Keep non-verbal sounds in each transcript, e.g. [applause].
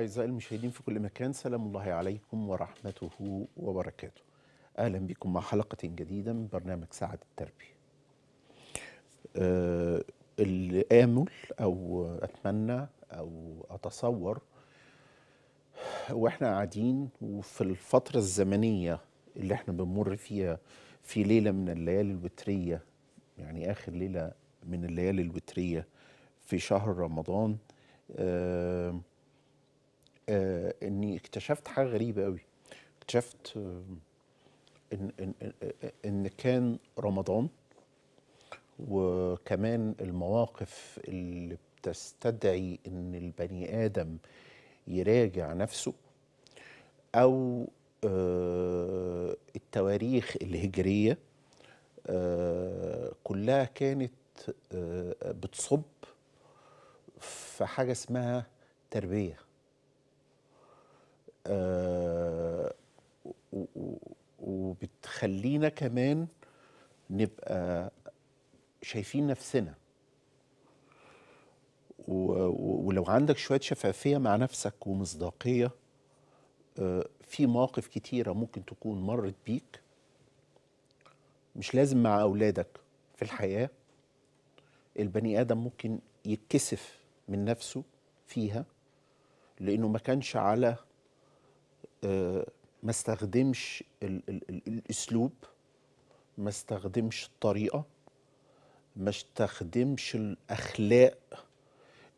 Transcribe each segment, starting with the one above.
أعزائي المشاهدين في كل مكان سلام الله عليكم ورحمته وبركاته أهلا بكم مع حلقة جديدة من برنامج ساعة التربية أه الآمل أو أتمنى أو أتصور وإحنا قاعدين وفي الفترة الزمنية اللي إحنا بنمر فيها في ليلة من الليالي الوترية يعني آخر ليلة من الليالي الوترية في شهر رمضان آه آه اني اكتشفت حاجه غريبه قوي اكتشفت آه إن, إن, آه، ان كان رمضان وكمان المواقف اللي بتستدعي ان البني ادم يراجع نفسه او آه التواريخ الهجريه آه كلها كانت آه بتصب في حاجه اسمها تربيه آه، وبتخلينا كمان نبقى شايفين نفسنا ولو عندك شويه شفافيه مع نفسك ومصداقيه آه، في مواقف كتيره ممكن تكون مرت بيك مش لازم مع اولادك في الحياه البني ادم ممكن يتكسف من نفسه فيها لانه ما كانش على آه، ما استخدمش الـ الـ الـ الاسلوب ما استخدمش الطريقه ما استخدمش الاخلاق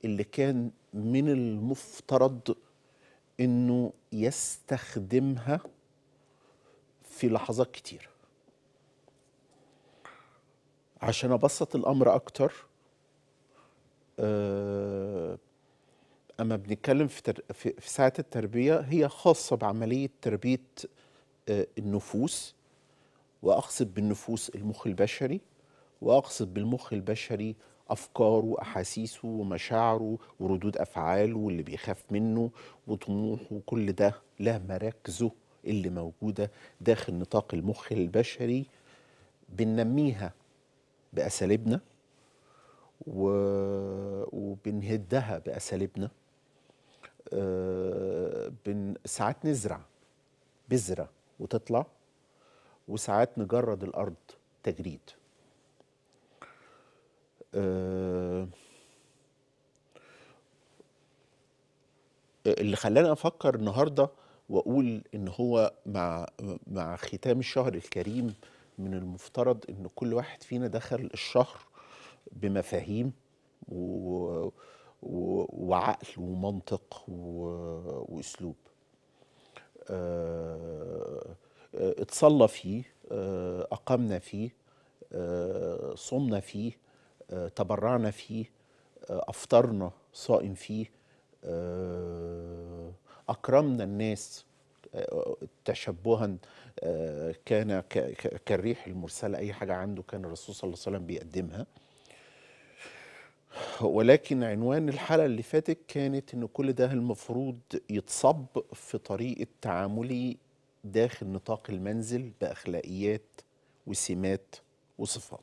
اللي كان من المفترض انه يستخدمها في لحظات كتير عشان ابسط الامر اكتر أه اما بنتكلم في, تر... في ساعه التربيه هي خاصه بعمليه تربيه آه، النفوس واقصد بالنفوس المخ البشري واقصد بالمخ البشري افكاره واحاسيسه ومشاعره وردود افعاله واللي بيخاف منه وطموحه وكل ده له مراكزه اللي موجوده داخل نطاق المخ البشري بننميها باساليبنا و... وبنهدها باساليبنا آه، بن ساعات نزرع بذرة وتطلع وساعات نجرد الأرض تجريد آه، اللي خلاني أفكر النهاردة وأقول إن هو مع, مع ختام الشهر الكريم من المفترض إن كل واحد فينا دخل الشهر بمفاهيم و وعقل ومنطق واسلوب آه، اتصلى فيه آه، اقمنا فيه آه، صمنا فيه تبرعنا فيه افطرنا صائم فيه اكرمنا الناس تشبها كان كالريح المرسله اي حاجه عنده كان الرسول صلى الله عليه وسلم بيقدمها ولكن عنوان الحلقة اللي فاتت كانت إن كل ده المفروض يتصب في طريقة تعاملي داخل نطاق المنزل بأخلاقيات وسمات وصفات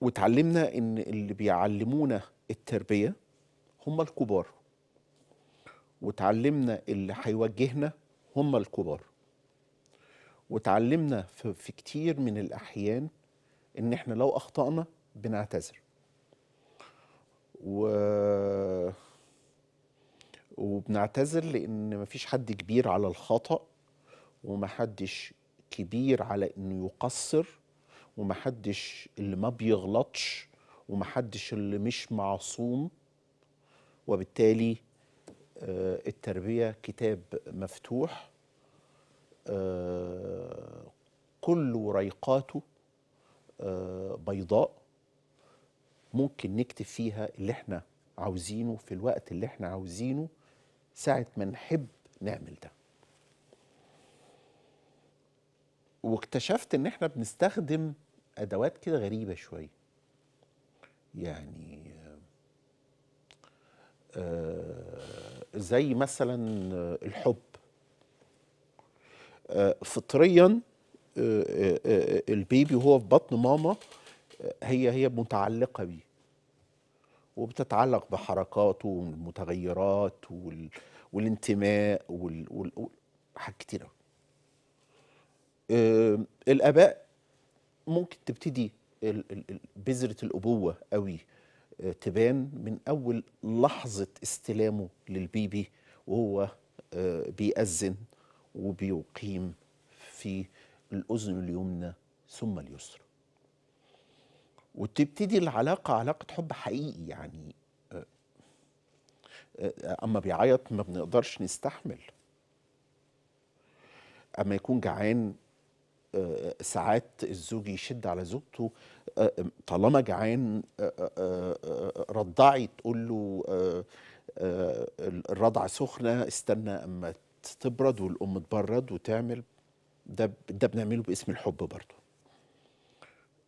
وتعلمنا إن اللي بيعلمونا التربية هم الكبار وتعلمنا اللي هيوجهنا هم الكبار وتعلمنا في كتير من الأحيان ان احنا لو اخطانا بنعتذر و وبنعتذر لان مفيش حد كبير على الخطا ومحدش كبير على انه يقصر ومحدش اللي ما بيغلطش ومحدش اللي مش معصوم وبالتالي آه، التربيه كتاب مفتوح آه، كل ريقاته آه، بيضاء ممكن نكتب فيها اللي احنا عاوزينه في الوقت اللي احنا عاوزينه ساعة ما نحب نعمل ده واكتشفت ان احنا بنستخدم ادوات كده غريبة شوية يعني آه، زي مثلا الحب آه، فطريا آه، آه، آه، البيبي وهو في بطن ماما هي هي متعلقه بيه وبتتعلق بحركاته والمتغيرات وال... والانتماء وال... وال... حاجات كتير قوي الاباء ممكن تبتدي بذره الابوه قوي تبان من اول لحظه استلامه للبيبي وهو بيأذن وبيقيم في الأذن اليمنى ثم اليسرى وتبتدي العلاقة علاقة حب حقيقي يعني آه، آه، أما بيعيط ما بنقدرش نستحمل أما يكون جعان آه، ساعات الزوج يشد على زوجته طالما جعان رضعي تقول له الرضعة سخنة استنى أما تبرد والأم تبرد وتعمل ده ده بنعمله باسم الحب برضه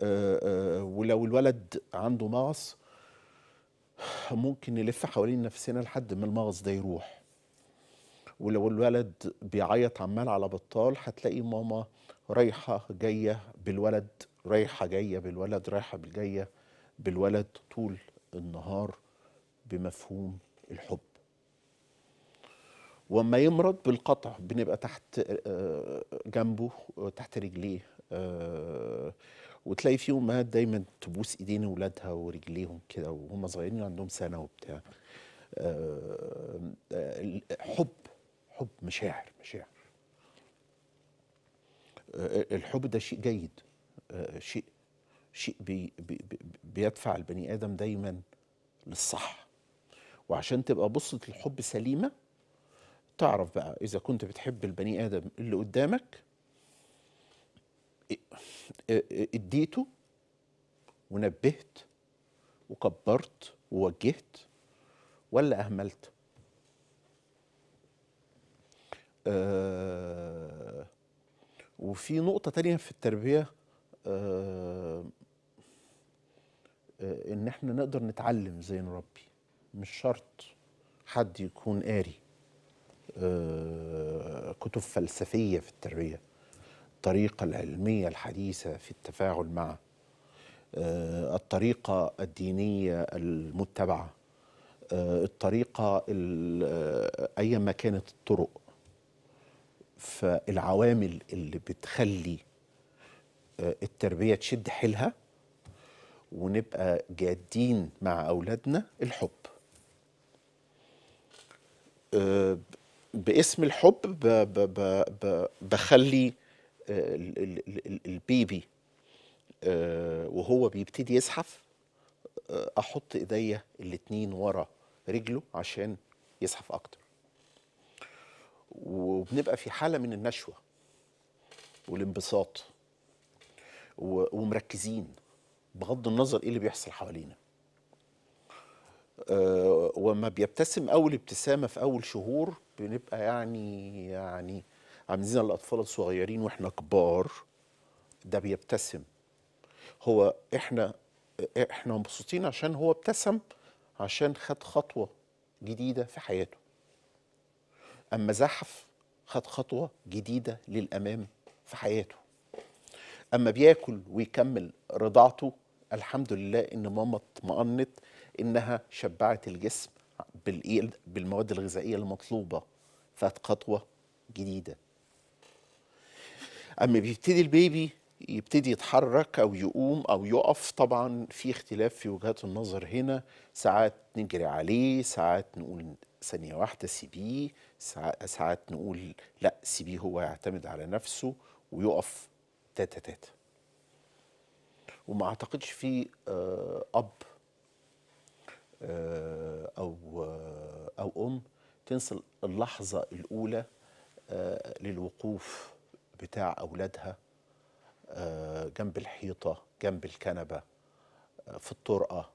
آه، آه، ولو الولد عنده مغص ممكن نلف حوالين نفسنا لحد ما المغص ده يروح ولو الولد بيعيط عمال على بطال هتلاقي ماما رايحة جاية بالولد رايحة جاية بالولد رايحة جاية بالولد طول النهار بمفهوم الحب واما يمرض بالقطع بنبقى تحت آه، جنبه آه، تحت رجليه آه، وتلاقي في امهات دايما تبوس ايدين اولادها ورجليهم كده وهم صغيرين عندهم سنه وبتاع حب حب مشاعر مشاعر الحب ده شيء جيد شيء شيء بي بي بيدفع البني ادم دايما للصح وعشان تبقى بصه الحب سليمه تعرف بقى إذا كنت بتحب البني آدم اللي قدامك اديته ونبهت وكبرت ووجهت ولا أهملت آه وفي نقطة تانية في التربية آه آه إن إحنا نقدر نتعلم إزاي نربي مش شرط حد يكون قاري آه، كتب فلسفية في التربية الطريقة العلمية الحديثة في التفاعل مع آه، الطريقة الدينية المتبعة آه، الطريقة أي ما كانت الطرق فالعوامل اللي بتخلي التربية تشد حيلها ونبقى جادين مع أولادنا الحب باسم الحب ب ب ب بخلي آه، البيبي آه، وهو بيبتدي يزحف آه، احط ايديا الاتنين ورا رجله عشان يزحف اكتر وبنبقى في حاله من النشوه والانبساط ومركزين بغض النظر ايه اللي بيحصل حوالينا أه وما بيبتسم اول ابتسامه في اول شهور بنبقى يعني يعني عاملين الاطفال الصغيرين واحنا كبار ده بيبتسم هو احنا احنا مبسوطين عشان هو ابتسم عشان خد خطوه جديده في حياته اما زحف خد خطوه جديده للامام في حياته اما بياكل ويكمل رضاعته الحمد لله ان ماما اطمأنت انها شبعت الجسم بالمواد الغذائيه المطلوبه فات خطوه جديده اما بيبتدي البيبي يبتدي يتحرك او يقوم او يقف طبعا في اختلاف في وجهات النظر هنا ساعات نجري عليه ساعات نقول ثانيه واحده سيبيه ساعات نقول لا سيبيه هو يعتمد على نفسه ويقف تاتا تاتا وما اعتقدش في آه، اب آه، او آه، او ام تنسى اللحظه الاولى آه، للوقوف بتاع اولادها جنب الحيطه جنب الكنبه في الطرقه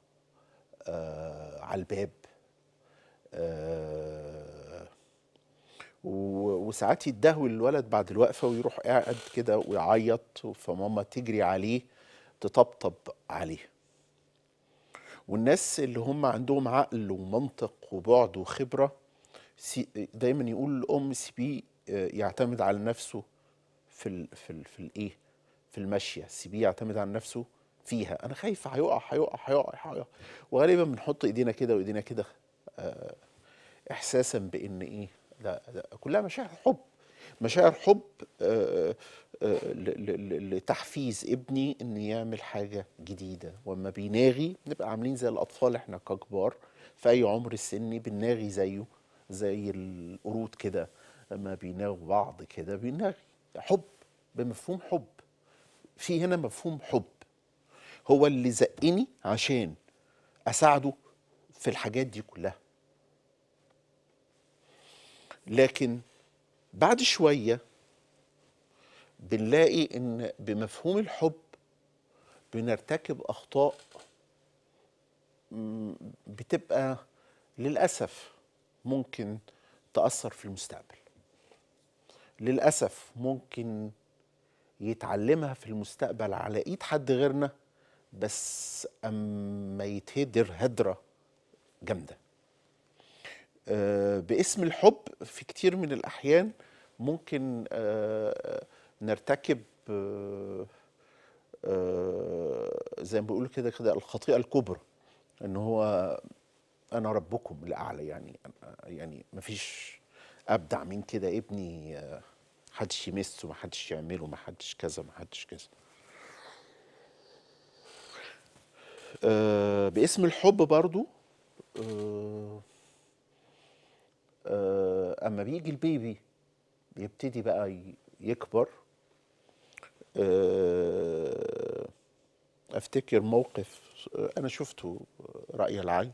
على الباب وساعات يدهوي الولد بعد الوقفه ويروح قاعد كده ويعيط فماما تجري عليه تطبطب عليه والناس اللي هم عندهم عقل ومنطق وبعد وخبرة دايما يقول الام سي بي آه، يعتمد على نفسه في الـ في الـ في الايه في الماشيه سي بي يعتمد على نفسه فيها انا خايف هيقع هيقع هيقع هيقع وغالبا بنحط ايدينا كده وايدينا كده آه، احساسا بان ايه لا, لا كلها مشاعر حب مشاعر حب آه، آه، لتحفيز ابني انه يعمل حاجه جديده واما بيناغي نبقى عاملين زي الاطفال احنا ككبار في اي عمر سني بنناغي زيه زي القرود كده لما بيناغوا بعض كده بيناغي حب بمفهوم حب في هنا مفهوم حب هو اللي زقني عشان اساعده في الحاجات دي كلها لكن بعد شوية بنلاقي إن بمفهوم الحب بنرتكب أخطاء بتبقى للأسف ممكن تأثر في المستقبل للأسف ممكن يتعلمها في المستقبل على إيد حد غيرنا بس أما يتهدر هدرة جامدة آه، باسم الحب في كتير من الأحيان ممكن آه، آه، نرتكب زي ما بيقولوا كده كده الخطيئة الكبرى ان هو انا ربكم الاعلى يعني يعني مفيش ابدع من كده ابني محدش يمسه محدش يعمله محدش كذا محدش كذا باسم الحب برضو آه، اما بيجي البيبي يبتدي بقى يكبر آه، افتكر موقف آه، انا شفته راي العين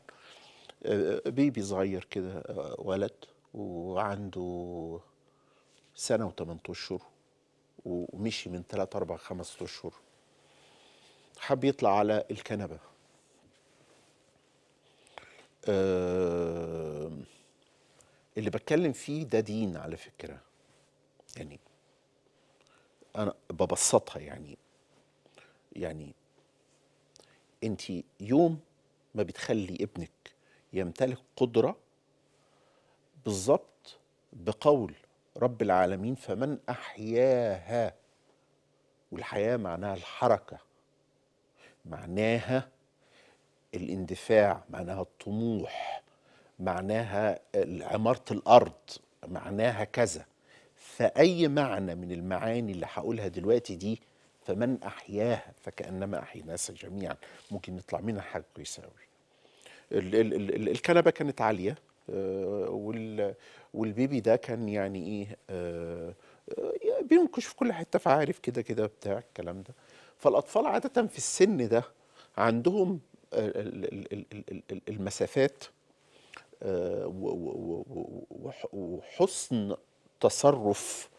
بيبي صغير كده ولد وعنده سنه و8 اشهر ومشي من 3 4 5 اشهر حب يطلع على الكنبه أه اللي بتكلم فيه ده دين على فكرة يعني أنا ببسطها يعني يعني أنت يوم ما بتخلي ابنك يمتلك قدرة بالظبط بقول رب العالمين فمن أحياها والحياة معناها الحركة معناها الاندفاع معناها الطموح معناها عمارة الأرض معناها كذا فأي معنى من المعاني اللي هقولها دلوقتي دي فمن أحياها فكأنما الناس جميعا ممكن نطلع منها حاجة كويسة أوي الكنبة كانت عالية آه، والبيبي ده كان يعني إيه آه، آه، بينكش في كل حتة فعارف كده كده بتاع الكلام ده فالأطفال عادة في السن ده عندهم المسافات وحسن تصرف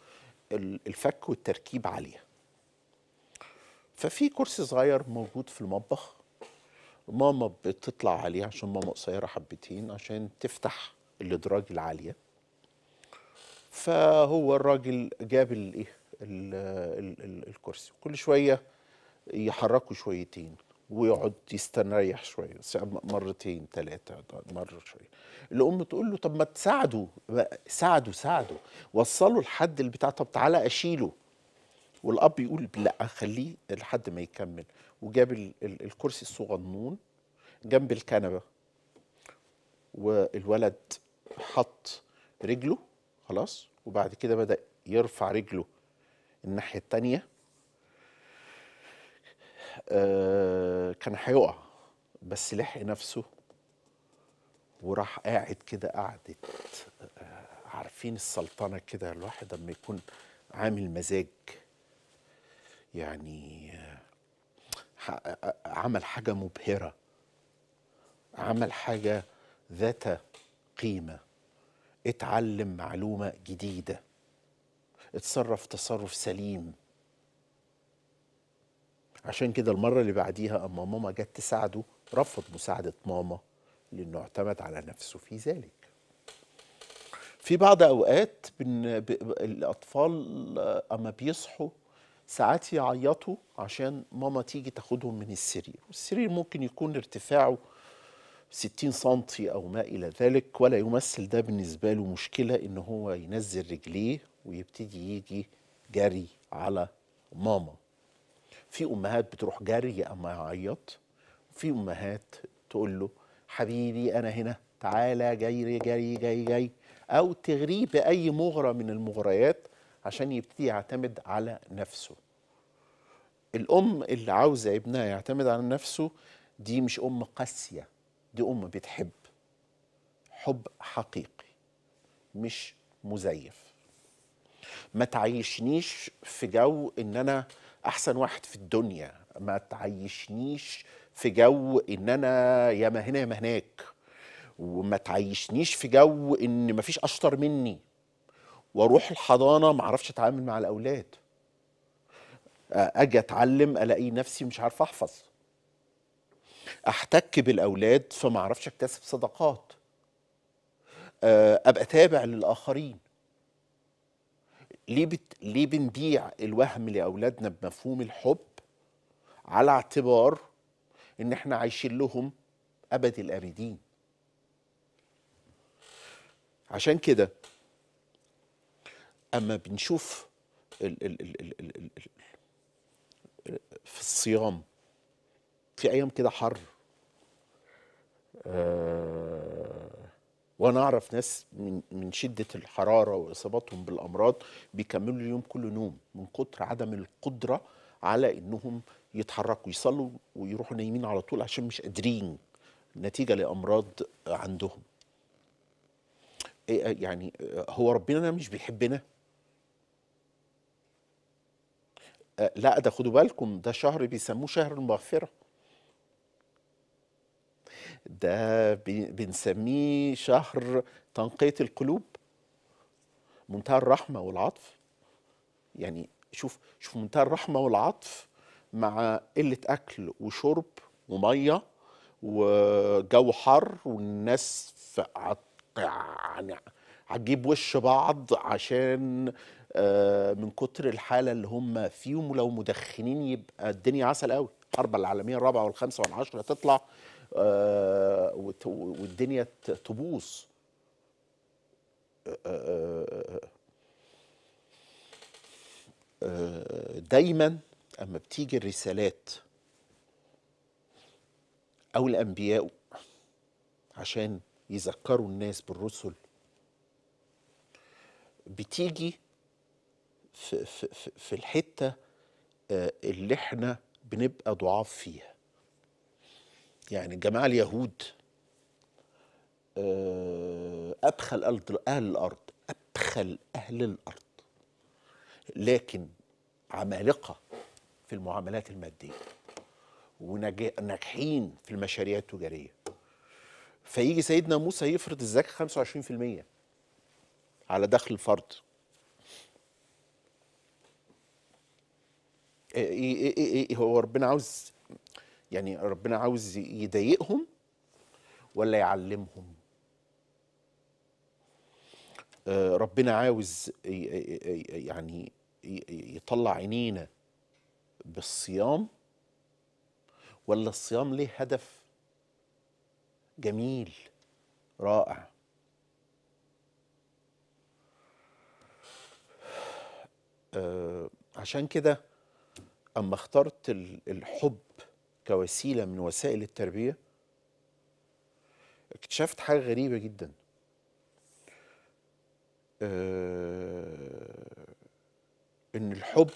الفك والتركيب عليها ففي كرسي صغير موجود في المطبخ ماما بتطلع عليه عشان ماما قصيره حبتين عشان تفتح الادراج العاليه فهو الراجل جاب الايه الكرسي كل شويه يحركه شويتين ويقعد يستريح شويه يعني مرتين ثلاثه مره شويه الام تقول له طب ما تساعده ساعده ساعده وصله لحد البتاع طب تعالى اشيله والاب يقول لا خليه لحد ما يكمل وجاب الكرسي الصغنون جنب الكنبه والولد حط رجله خلاص وبعد كده بدا يرفع رجله الناحيه الثانيه آه، كان هيقع بس لحق نفسه وراح قاعد كده قعدت آه، عارفين السلطنه كده الواحد لما يكون عامل مزاج يعني آه، عمل حاجه مبهره عمل حاجه ذات قيمه اتعلم معلومه جديده اتصرف تصرف سليم عشان كده المرة اللي بعديها أما ماما جت تساعده رفض مساعدة ماما لأنه اعتمد على نفسه في ذلك في بعض أوقات بن... ب... الأطفال أما بيصحوا ساعات يعيطوا عشان ماما تيجي تاخدهم من السرير والسرير ممكن يكون ارتفاعه 60 سنتي أو ما إلى ذلك ولا يمثل ده بالنسبة له مشكلة إن هو ينزل رجليه ويبتدي يجي جري على ماما في امهات بتروح جري اما يعيط في امهات تقول له حبيبي انا هنا تعالى جاي جاي جاي جاي او تغريه باي مغرى من المغريات عشان يبتدي يعتمد على نفسه الام اللي عاوزه ابنها يعتمد على نفسه دي مش ام قاسيه دي ام بتحب حب حقيقي مش مزيف ما تعيشنيش في جو ان انا احسن واحد في الدنيا ما تعيشنيش في جو ان انا يا ما هنا يا ما هناك وما تعيشنيش في جو ان مفيش اشطر مني واروح الحضانه ما اعرفش اتعامل مع الاولاد اجي اتعلم الاقي نفسي مش عارف احفظ احتك بالاولاد فما اعرفش اكتسب صداقات ابقى تابع للاخرين ليه بت... ليه بنبيع الوهم لاولادنا بمفهوم الحب على اعتبار ان احنا عايشين لهم ابد الابدين عشان كده اما بنشوف ال ال ال ال ال ال ال في الصيام في ايام كده حر آه وانا اعرف ناس من من شده الحراره واصابتهم بالامراض بيكملوا اليوم كله نوم من كتر عدم القدره على انهم يتحركوا يصلوا ويروحوا نايمين على طول عشان مش قادرين نتيجه لامراض عندهم إيه، آه، يعني آه، هو ربنا مش بيحبنا آه، لا ده خدوا بالكم ده شهر بيسموه شهر المغفره ده بنسميه شهر تنقية القلوب منتهى الرحمة والعطف يعني شوف شوف منتهى الرحمة والعطف مع قلة أكل وشرب ومية وجو حر والناس يعني هتجيب وش بعض عشان آه، من كتر الحالة اللي هم فيهم ولو مدخنين يبقى الدنيا عسل قوي الحرب العالمية الرابعة والخامسة والعشرة تطلع آه، والدنيا تبوظ آه، آه، دايما اما بتيجي الرسالات او الانبياء عشان يذكروا الناس بالرسل بتيجي في, في, في الحته اللي احنا بنبقى ضعاف فيها يعني الجماعة اليهود أبخل آه، أهل الأرض أبخل أهل الأرض لكن عمالقة في المعاملات المادية وناجحين في المشاريع التجارية فيجي سيدنا موسى يفرض الزكاة 25% على دخل الفرد إيه إيه إيه إيه, إيه- هو ربنا عاوز يعني ربنا عاوز يضايقهم ولا يعلمهم آه، ربنا عاوز يعني يطلع عينينا بالصيام ولا الصيام ليه هدف جميل رائع آه، عشان كده اما اخترت الحب كوسيله من وسائل التربيه اكتشفت حاجه غريبه جدا أه ان الحب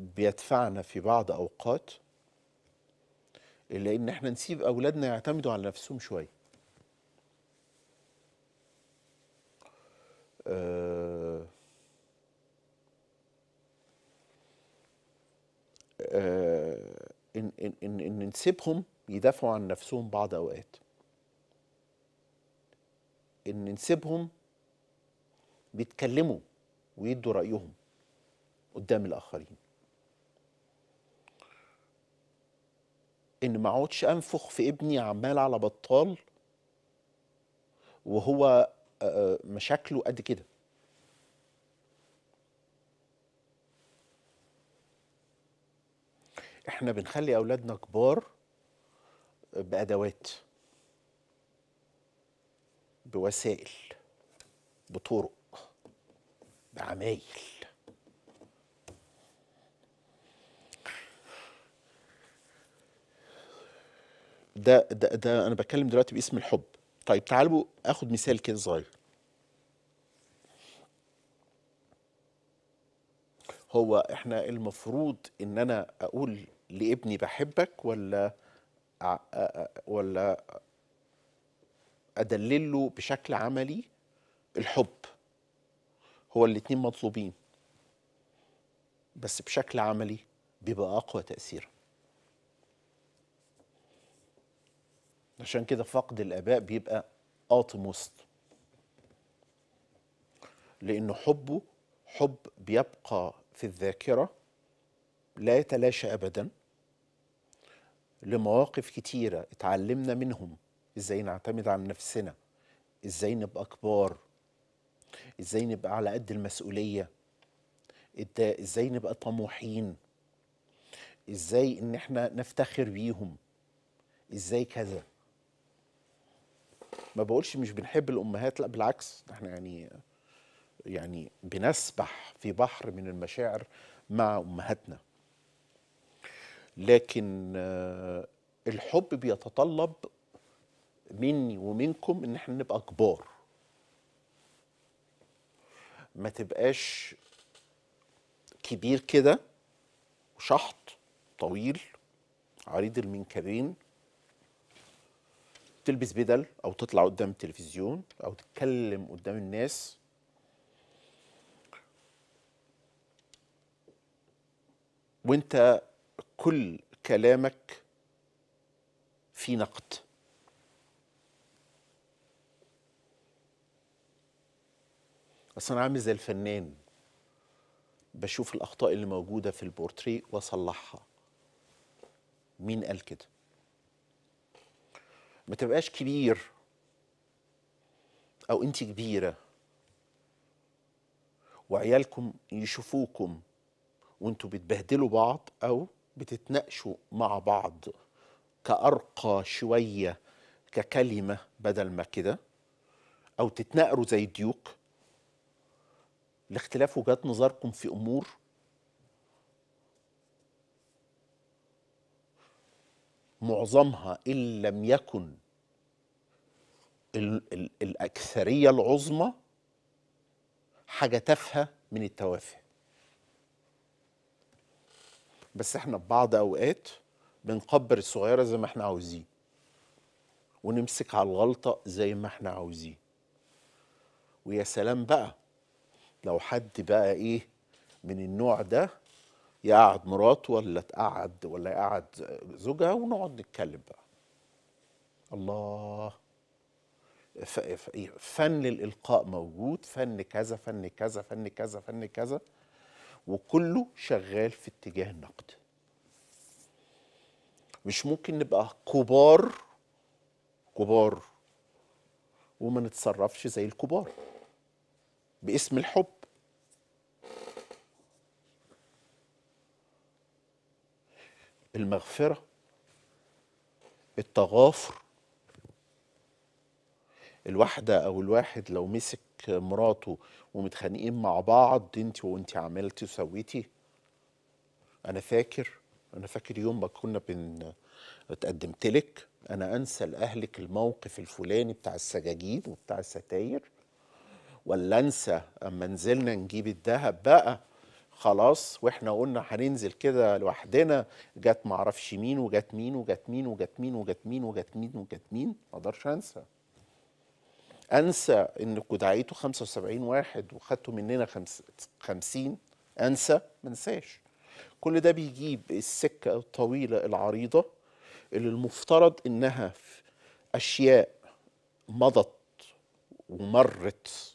بيدفعنا في بعض اوقات الا ان احنا نسيب اولادنا يعتمدوا على نفسهم شويه أه أه إن, إن, إن, نسيبهم يدافعوا عن نفسهم بعض أوقات إن نسيبهم بيتكلموا ويدوا رأيهم قدام الآخرين إن ما أقعدش أنفخ في ابني عمال على بطال وهو آه، آه، مشاكله قد كده احنا بنخلي اولادنا كبار بادوات بوسائل بطرق بعمايل ده ده ده انا بتكلم دلوقتي باسم الحب طيب تعالوا اخد مثال كده صغير هو احنا المفروض ان انا اقول لابني بحبك ولا ولا ادلل له بشكل عملي الحب هو الاتنين مطلوبين بس بشكل عملي بيبقى اقوى تاثيرا عشان كده فقد الاباء بيبقى قاطم وسط لانه حبه حب بيبقى في الذاكره لا يتلاشى ابدا لمواقف كتيرة اتعلمنا منهم ازاي نعتمد على نفسنا ازاي نبقى كبار ازاي نبقى على قد المسؤولية ازاي نبقى طموحين ازاي ان احنا نفتخر بيهم ازاي كذا ما بقولش مش بنحب الامهات لا بالعكس احنا يعني يعني بنسبح في بحر من المشاعر مع امهاتنا لكن آه، الحب بيتطلب مني ومنكم ان احنا نبقى كبار ما تبقاش كبير كده وشحط طويل عريض المنكبين تلبس بدل او تطلع قدام التلفزيون او تتكلم قدام الناس وانت كل كلامك في نقد اصل انا عامل زي الفنان بشوف الاخطاء اللي موجوده في البورتريه واصلحها مين قال كده ما تبقاش كبير او انت كبيره وعيالكم يشوفوكم وانتوا بتبهدلوا بعض او بتتناقشوا مع بعض كأرقى شوية ككلمة بدل ما كده أو تتناقروا زي ديوك لاختلاف وجهات نظركم في أمور معظمها إن لم يكن الـ الـ الأكثرية العظمى حاجة تافهة من التوافه بس احنا في بعض اوقات بنكبر الصغيره زي ما احنا عاوزين ونمسك على الغلطه زي ما احنا عاوزين ويا سلام بقى لو حد بقى ايه من النوع ده يقعد مراته ولا تقعد ولا يقعد زوجها ونقعد نتكلم بقى الله فن الالقاء موجود فن كذا فن كذا فن كذا فن كذا وكله شغال في اتجاه النقد مش ممكن نبقى كبار كبار وما نتصرفش زي الكبار باسم الحب المغفرة التغافر الواحدة أو الواحد لو مسك مراته ومتخانقين مع بعض انت وانت عملتي وسويتي انا فاكر انا فاكر يوم ما كنا بن اتقدمت لك انا انسى لاهلك الموقف الفلاني بتاع السجاجيد وبتاع الستاير ولا انسى اما نزلنا نجيب الذهب بقى خلاص واحنا قلنا هننزل كده لوحدنا جت معرفش مين وجت مين وجت مين وجت مين وجت مين وجت مين وجت مين ما اقدرش انسى انسى انكم دعيتوا 75 واحد وخدتوا مننا 50 انسى ما انساش كل ده بيجيب السكه الطويله العريضه اللي المفترض انها في اشياء مضت ومرت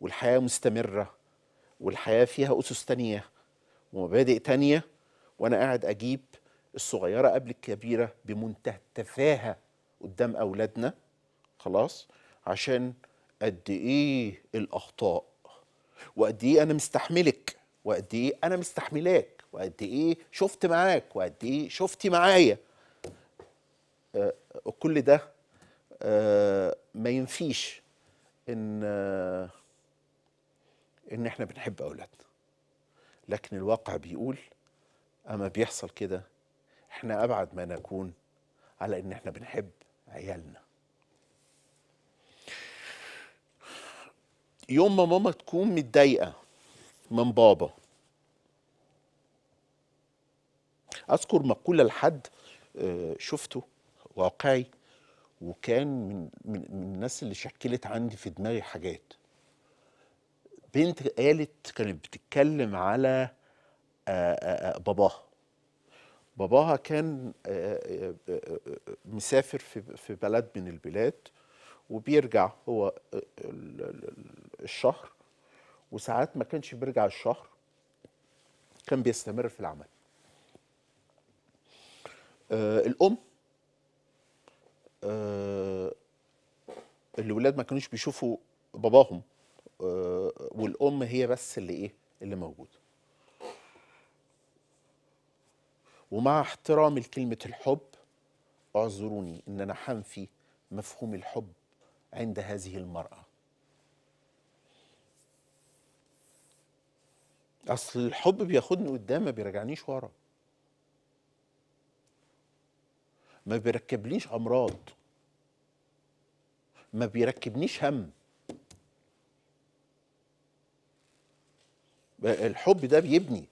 والحياه مستمره والحياه فيها اسس تانيه ومبادئ تانيه وانا قاعد اجيب الصغيره قبل الكبيره بمنتهى التفاهه قدام اولادنا خلاص عشان قد ايه الاخطاء وقد ايه انا مستحملك وقد ايه انا مستحملاك وقد ايه شفت معاك وقد ايه شفتي معايا آه كل ده آه ما ينفيش ان آه ان احنا بنحب اولادنا لكن الواقع بيقول اما بيحصل كده احنا ابعد ما نكون على ان احنا بنحب عيالنا يوم ما ماما تكون متضايقه من بابا اذكر مقوله لحد آه، شفته واقعي وكان من من الناس اللي شكلت عندي في دماغي حاجات بنت قالت كانت بتتكلم على آه، آه، باباها باباها كان مسافر في بلد من البلاد وبيرجع هو آه، آه، الشهر وساعات ما كانش بيرجع الشهر كان بيستمر في العمل آه الام آه الولاد ما كانوش بيشوفوا باباهم آه والام هي بس اللي ايه اللي موجوده ومع احترامي لكلمه الحب اعذروني ان انا حنفي مفهوم الحب عند هذه المرأة أصل الحب بياخدني قدام ما بيرجعنيش ورا ما بيركبليش أمراض ما بيركبنيش هم الحب ده بيبني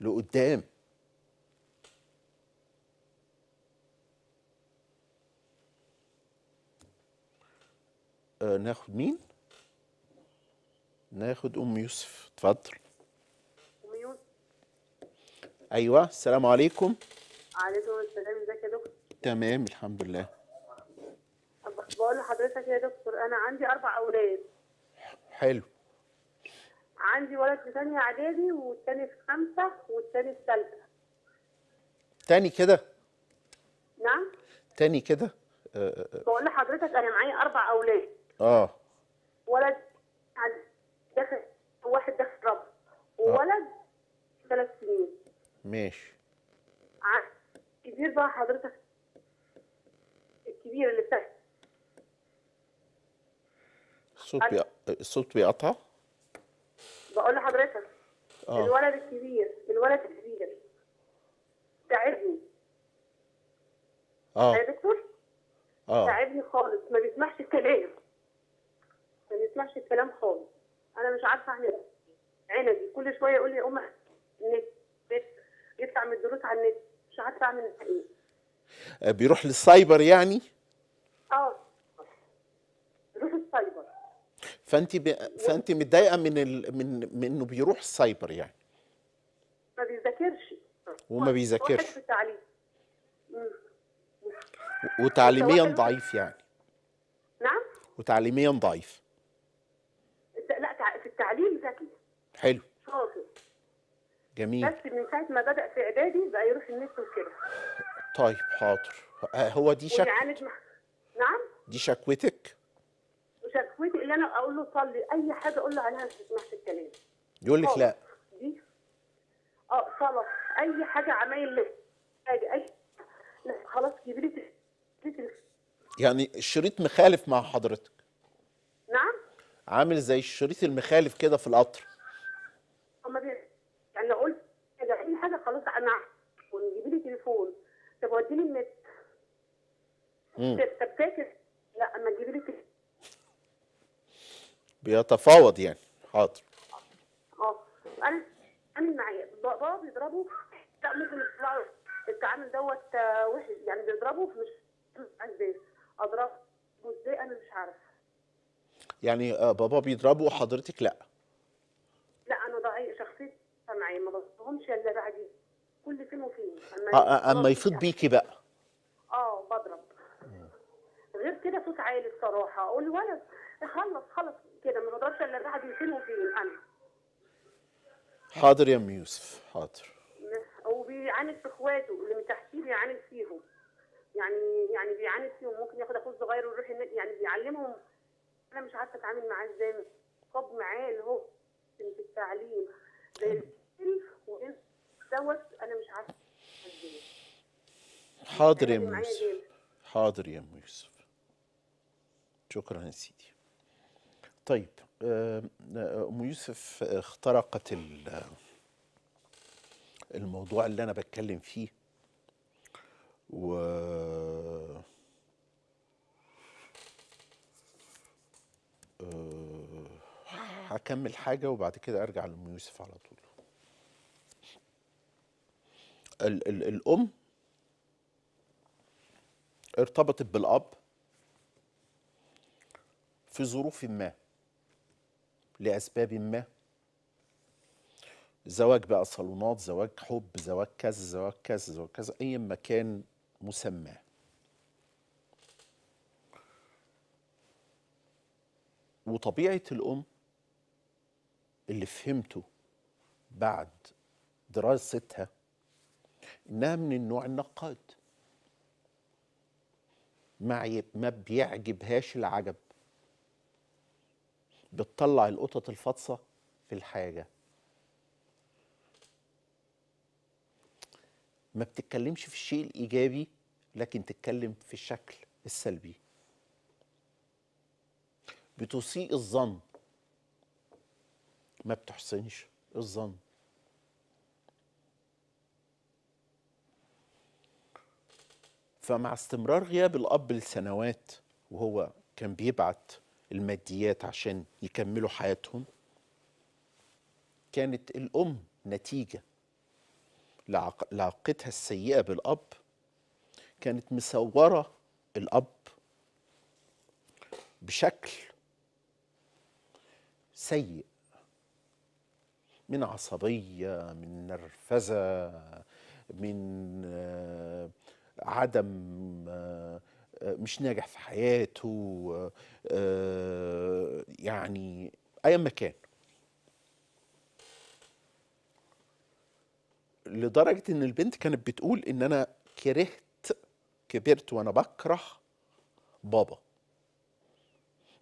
لقدام آه، ناخد مين ناخد ام يوسف اتفضل ام يوسف ايوه السلام عليكم عليكم السلام ازيك يا دكتور تمام الحمد لله بقول لحضرتك يا دكتور انا عندي اربع اولاد حلو عندي ولد في ثانيه اعدادي والثاني في خمسه والثاني في ثالثه تاني كده نعم تاني كده آه،, آه،, أه. بقول لحضرتك انا معايا اربع اولاد اه ولد يعني دخل واحد دخل رب آه. وولد ثلاث سنين ماشي كبير بقى حضرتك الكبير اللي بتاعي الصوت بي... الصوت بيقطع بقول لحضرتك آه. الولد الكبير الولد الكبير تعبني اه يا دكتور اه تعبني خالص ما بيسمعش الكلام ما نسمعش الكلام خالص انا مش عارفه اعمل إيه. عنبي كل شويه يقول لي يا امه النت يطلع من الدروس على النت مش عارفه اعمل ايه آه، بيروح للسايبر يعني اه بيروح السايبر فانت ب... فانت متضايقه من ال... من من انه بيروح السايبر يعني ما بيذاكرش وما بيذاكرش وتعليميا ضعيف يعني نعم وتعليميا ضعيف حلو شاطر جميل بس من ساعه ما بدا في اعدادي بقى يروح النت وكده طيب حاضر هو دي شك مح... نعم دي شكوتك شكوتي اللي انا اقول له صلي اي حاجه اقول له عليها مش تسمعش الكلام يقول لك لا دي اه صلاه اي حاجه عمايل حاجه اي خلاص كبرت يعني الشريط مخالف مع حضرتك نعم عامل زي الشريط المخالف كده في القطر ما بي... يعني قلت حاجه اي حاجه خلاص انا جيبي لي تليفون طب وديني النت طب فاكر لا اما تجيبي لي بيتفاوض يعني حاضر اه انا انا معايا بابا بيضربه لا ممكن التعامل دوت آه، وحش يعني بيضربه مش ازاي اضربه ازاي انا مش عارف يعني آه، بابا بيضربه وحضرتك لا معايا ما بصهمش الا بعد كل فين وفين اما آه، آه، يفيض بيكي بقى اه بضرب غير كده صوت عالي بصراحه اقول ولد خلص خلص كده ما بضربش الا بعد فين وفين انا حاضر يا ام يوسف حاضر وبيعاند في اخواته اللي من تحتيه بيعاند فيهم يعني يعني بيعاند فيهم ممكن ياخد اخوه الصغير ويروح يعني بيعلمهم انا مش عارفه اتعامل معاه ازاي طب معاه اللي هو في التعليم زي مشكل دوت انا مش عارفه حاضر يا ام يوسف حاضر يا ام يوسف شكرا يا سيدي طيب ام يوسف آه، اخترقت الموضوع اللي انا بتكلم فيه و آه، هكمل حاجه وبعد كده ارجع لام يوسف على طول ال ال الأم ارتبطت بالأب في ظروف ما لأسباب ما زواج بقى صالونات زواج حب زواج كذا زواج كذا زواج كذا أي ما كان مسماه وطبيعة الأم اللي فهمته بعد دراستها إنها من النوع النقاد ما ما بيعجبهاش العجب بتطلع القطط الفاطسة في الحاجة ما بتتكلمش في الشيء الإيجابي لكن تتكلم في الشكل السلبي بتسيء الظن ما بتحسنش الظن فمع استمرار غياب الأب لسنوات وهو كان بيبعت الماديات عشان يكملوا حياتهم كانت الأم نتيجة لعلاقتها السيئة بالأب كانت مصورة الأب بشكل سيء من عصبية من نرفزة من عدم آه، آه، مش ناجح في حياته آه، يعني ايا ما كان لدرجه ان البنت كانت بتقول ان انا كرهت كبرت وانا بكره بابا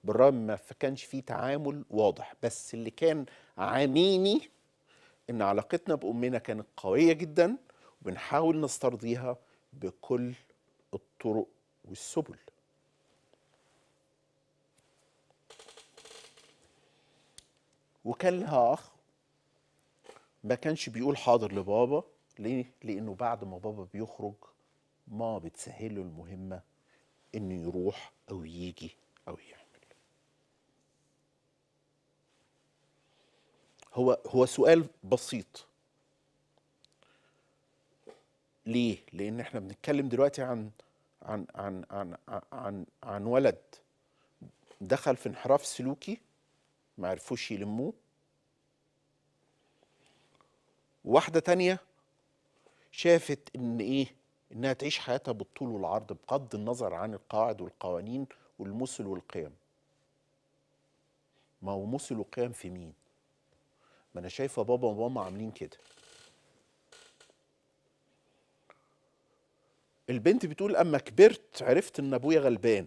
بالرغم ما كانش فيه تعامل واضح بس اللي كان عاميني ان علاقتنا بامنا كانت قويه جدا وبنحاول نسترضيها بكل الطرق والسبل وكان لها اخ ما كانش بيقول حاضر لبابا ليه؟ لانه بعد ما بابا بيخرج ما بتسهل له المهمه انه يروح او يجي او يعمل هو هو سؤال بسيط ليه؟ لأن احنا بنتكلم دلوقتي عن عن عن عن عن, عن, عن ولد دخل في انحراف سلوكي ما عرفوش يلموه واحدة تانية شافت إن إيه؟ إنها تعيش حياتها بالطول والعرض بغض النظر عن القواعد والقوانين والمثل والقيم. ما هو مثل وقيم في مين؟ ما أنا شايفة بابا وماما عاملين كده البنت بتقول اما كبرت عرفت ان ابويا غلبان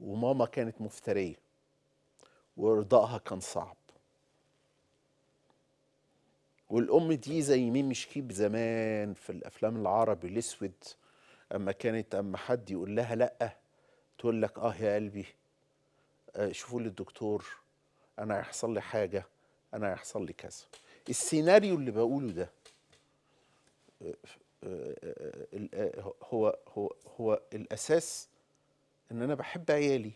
وماما كانت مفتريه وارضائها كان صعب والام دي زي ميم شكيب زمان في الافلام العربي الاسود اما كانت اما حد يقول لها لا تقول لك اه يا قلبي آه، شوفوا لي الدكتور انا هيحصل لي حاجه انا هيحصل لي كذا السيناريو اللي بقوله ده آه، آه، هو هو هو الاساس ان انا بحب عيالي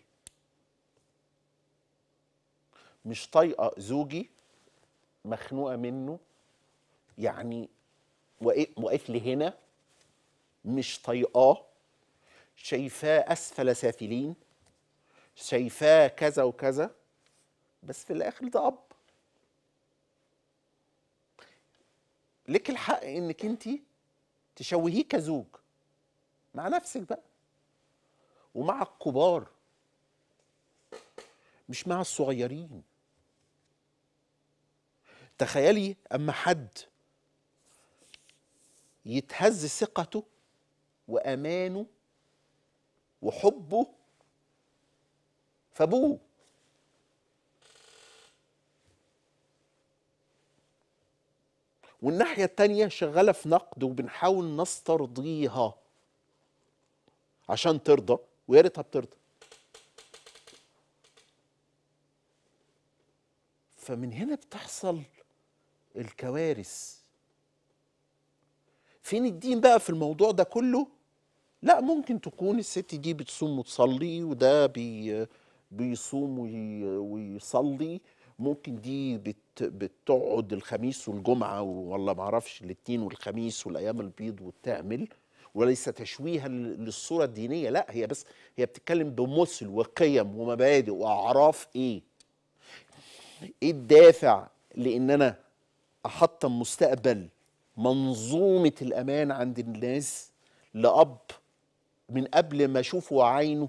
مش طايقه زوجي مخنوقه منه يعني واقف لي هنا مش طايقاه شايفاه اسفل سافلين شايفاه كذا وكذا بس في الاخر ده اب لك الحق انك انت تشوهيه كزوج مع نفسك بقى ومع الكبار مش مع الصغيرين تخيلي اما حد يتهز ثقته وامانه وحبه فابوه والناحية التانية شغالة في نقد وبنحاول نسترضيها عشان ترضى ويا ريتها بترضى فمن هنا بتحصل الكوارث فين الدين بقى في الموضوع ده كله لا ممكن تكون الست دي بتصوم وتصلي وده بي بيصوم ويصلي ممكن دي بت بتقعد الخميس والجمعه والله ما اعرفش الاثنين والخميس والايام البيض وتعمل وليس تشويها للصوره الدينيه لا هي بس هي بتتكلم بمثل وقيم ومبادئ واعراف ايه ايه الدافع لان انا احطم مستقبل منظومه الامان عند الناس لاب من قبل ما اشوفه عينه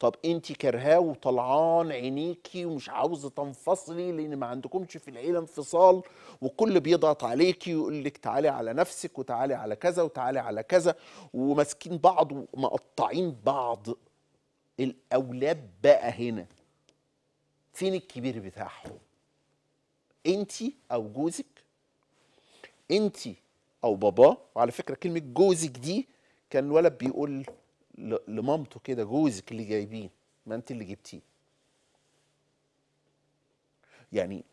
طب انت كرهاه وطلعان عينيكي ومش عاوزه تنفصلي لان ما عندكمش في العيله انفصال والكل بيضغط عليكي ويقول لك تعالي على نفسك وتعالي على كذا وتعالي على كذا وماسكين بعض ومقطعين بعض الاولاد بقى هنا فين الكبير بتاعهم انت او جوزك انت او باباه وعلى فكره كلمه جوزك دي كان الولد بيقول لمامته كده جوزك اللي جايبين ما انت اللي جبتيه يعني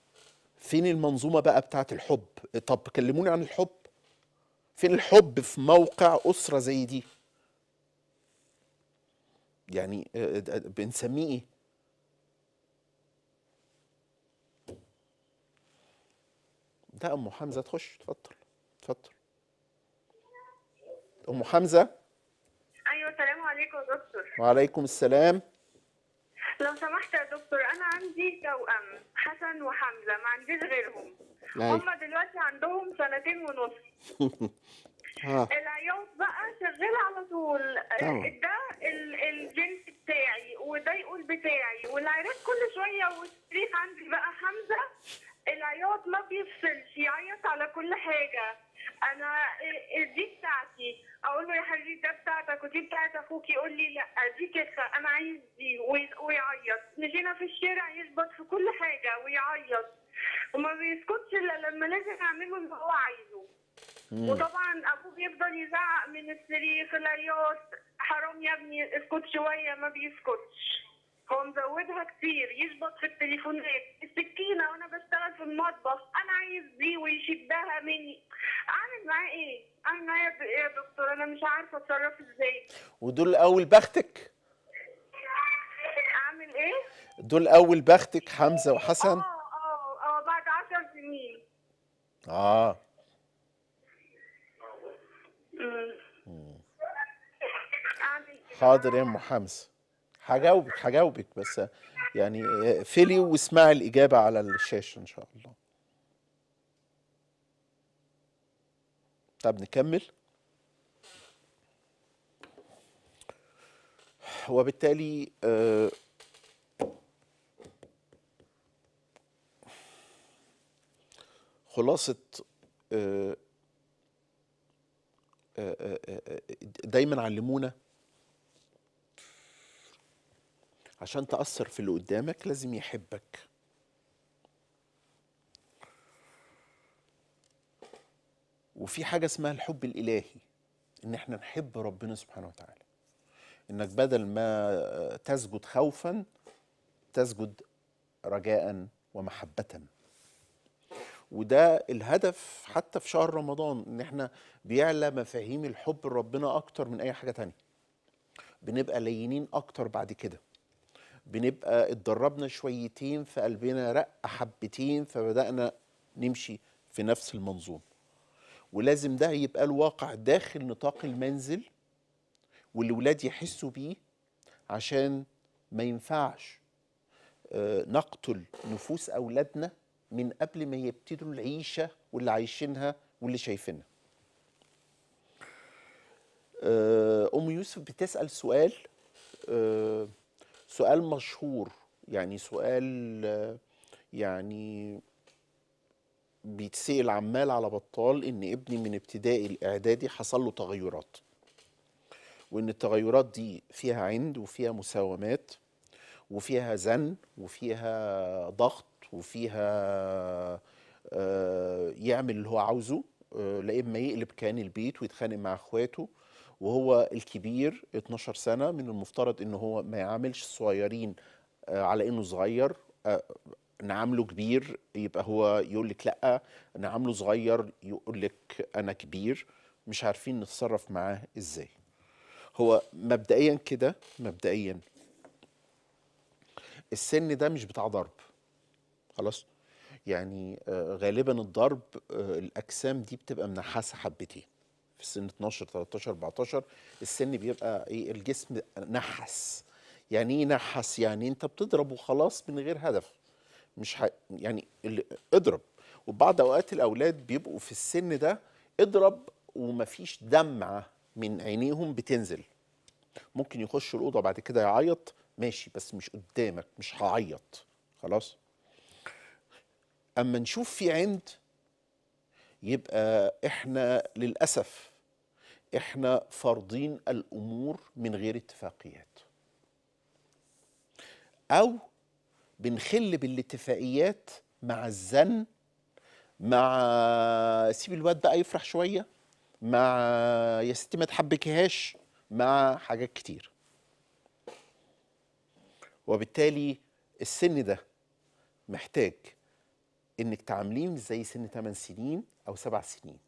فين المنظومه بقى بتاعه الحب طب كلموني عن الحب فين الحب في موقع اسره زي دي يعني آه، بنسميه ايه ده ام حمزه تخش تفضل تفضل ام حمزه يا دكتور وعليكم السلام لو سمحت يا دكتور انا عندي توأم حسن وحمزه ما عنديش غيرهم هم دلوقتي عندهم سنتين ونص [laughs] آه. العياط بقى شغال على طول ده الجنس بتاعي وده يقول بتاعي والعياط كل شويه والتاريخ عندي بقى حمزه العياط ما بيفصلش يعيط على كل حاجه انا إيه، دي بتاعتي اقول له يا حبيبي ده بتاعتك ودي بتاعت اخوك يقول لي لا دي كده انا عايز دي ويعيط نجينا في الشارع يشبط في كل حاجه ويعيط وما بيسكتش الا لما لازم اعمله اللي هو عايزه وطبعا ابوه بيفضل يزعق من الصريخ العياط حرام يا ابني اسكت شويه ما بيسكتش هو مزودها كتير يشبط في التليفونات السكينة وأنا بشتغل في المطبخ أنا عايز دي ويشدها مني أعمل معاه إيه؟ أعمل معاه إيه يا دكتور أنا مش عارفة أتصرف إزاي ودول أول بختك؟ أعمل إيه؟ دول أول بختك حمزة وحسن؟ آه آه آه بعد 10 سنين آه حاضر يا أم حمزة هجاوبك هجاوبك بس يعني فيلي واسمعي الإجابة على الشاشة إن شاء الله طب نكمل وبالتالي آه، خلاصة آه، آه، دايما علمونا عشان تأثر في اللي قدامك لازم يحبك وفي حاجة اسمها الحب الإلهي إن إحنا نحب ربنا سبحانه وتعالى إنك بدل ما تسجد خوفا تسجد رجاء ومحبة وده الهدف حتى في شهر رمضان إن إحنا بيعلى مفاهيم الحب لربنا أكتر من أي حاجة تانية بنبقى لينين أكتر بعد كده بنبقى اتدربنا شويتين فقلبنا رق حبتين فبدأنا نمشي في نفس المنظومة ولازم ده يبقى الواقع داخل نطاق المنزل والولاد يحسوا بيه عشان ما ينفعش آه، نقتل نفوس أولادنا من قبل ما يبتدوا العيشة واللي عايشينها واللي شايفينها آه، أم يوسف بتسأل سؤال آه، سؤال مشهور يعني سؤال يعني بيتسأل عمال على بطال ان ابني من ابتدائي الاعدادي حصل له تغيرات وان التغيرات دي فيها عند وفيها مساومات وفيها زن وفيها ضغط وفيها آه، يعمل اللي هو عاوزه آه، لا اما يقلب كيان البيت ويتخانق مع اخواته وهو الكبير 12 سنه من المفترض ان هو ما يعاملش الصغيرين آه، على انه صغير آه، نعامله كبير يبقى هو يقول لك لا نعامله صغير يقول لك انا كبير مش عارفين نتصرف معاه ازاي هو مبدئيا كده مبدئيا السن ده مش بتاع ضرب خلاص يعني آه، غالبا الضرب الاجسام دي بتبقى منحاسه حبتين في سن 12 13 14 السن بيبقى ايه الجسم نحس يعني ايه نحس يعني انت بتضرب وخلاص من غير هدف مش ح... يعني اضرب وبعض اوقات الاولاد بيبقوا في السن ده اضرب ومفيش دمعه من عينيهم بتنزل ممكن يخش الاوضه بعد كده يعيط ماشي بس مش قدامك مش هعيط خلاص اما نشوف في عند يبقى احنا للاسف احنا فارضين الامور من غير اتفاقيات او بنخل بالاتفاقيات مع الزن مع سيب الواد بقى يفرح شويه مع يا ستي ما تحبكيهاش مع حاجات كتير وبالتالي السن ده محتاج انك تعامليه زي سن 8 سنين او 7 سنين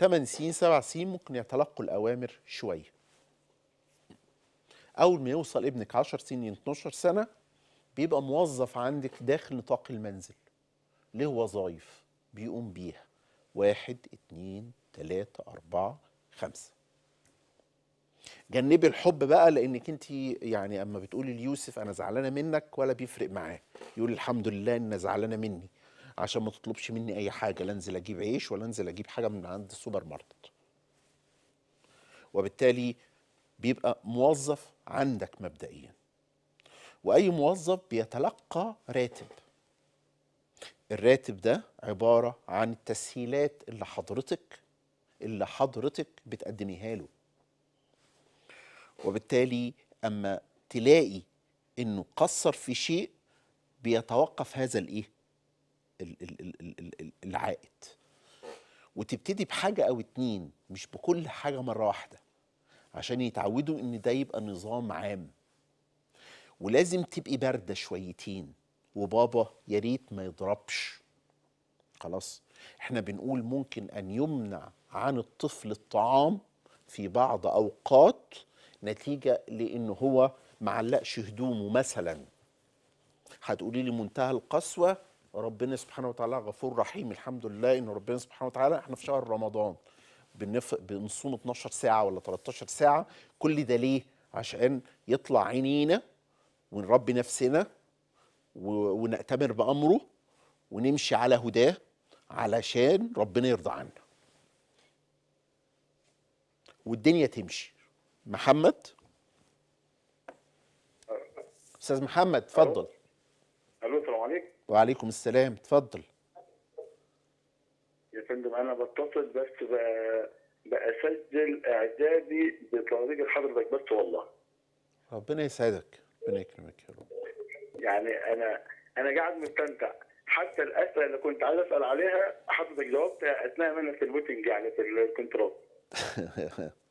8 سنين 7 سنين ممكن يتلقوا الاوامر شويه اول ما يوصل ابنك 10 سنين 12 سنه بيبقى موظف عندك داخل نطاق المنزل له وظايف بيقوم بيها واحد اتنين تلاتة أربعة خمسة جنبي الحب بقى لانك انت يعني اما بتقولي ليوسف انا زعلانه منك ولا بيفرق معاه يقول الحمد لله ان زعلانه مني عشان ما تطلبش مني اي حاجه لا انزل اجيب عيش ولا انزل اجيب حاجه من عند السوبر ماركت وبالتالي بيبقى موظف عندك مبدئيا واي موظف بيتلقى راتب الراتب ده عباره عن التسهيلات اللي حضرتك اللي حضرتك بتقدميها له وبالتالي اما تلاقي انه قصر في شيء بيتوقف هذا الايه العائد وتبتدي بحاجة أو اتنين مش بكل حاجة مرة واحدة عشان يتعودوا إن ده يبقى نظام عام ولازم تبقي باردة شويتين وبابا يا ريت ما يضربش خلاص احنا بنقول ممكن أن يمنع عن الطفل الطعام في بعض أوقات نتيجة لأن هو معلقش هدومه مثلا هتقولي لي منتهى القسوة ربنا سبحانه وتعالى غفور رحيم الحمد لله ان ربنا سبحانه وتعالى احنا في شهر رمضان بنف... بنصوم 12 ساعه ولا 13 ساعه كل ده ليه عشان يطلع عينينا ونربي نفسنا و... ونأتمر بأمره ونمشي على هداه علشان ربنا يرضى عنا والدنيا تمشي محمد استاذ محمد اتفضل الو السلام عليكم وعليكم السلام اتفضل يا فندم انا بتصل بس بسجل اعدادي بطريقه حضرتك بس والله ربنا يسعدك ربنا يكرمك يا رب يعني انا انا قاعد مستمتع حتى الاسئله اللي كنت عايز اسال عليها حضرتك جاوبتها اثناء منك في الويتنج يعني في الكنترول [laughs]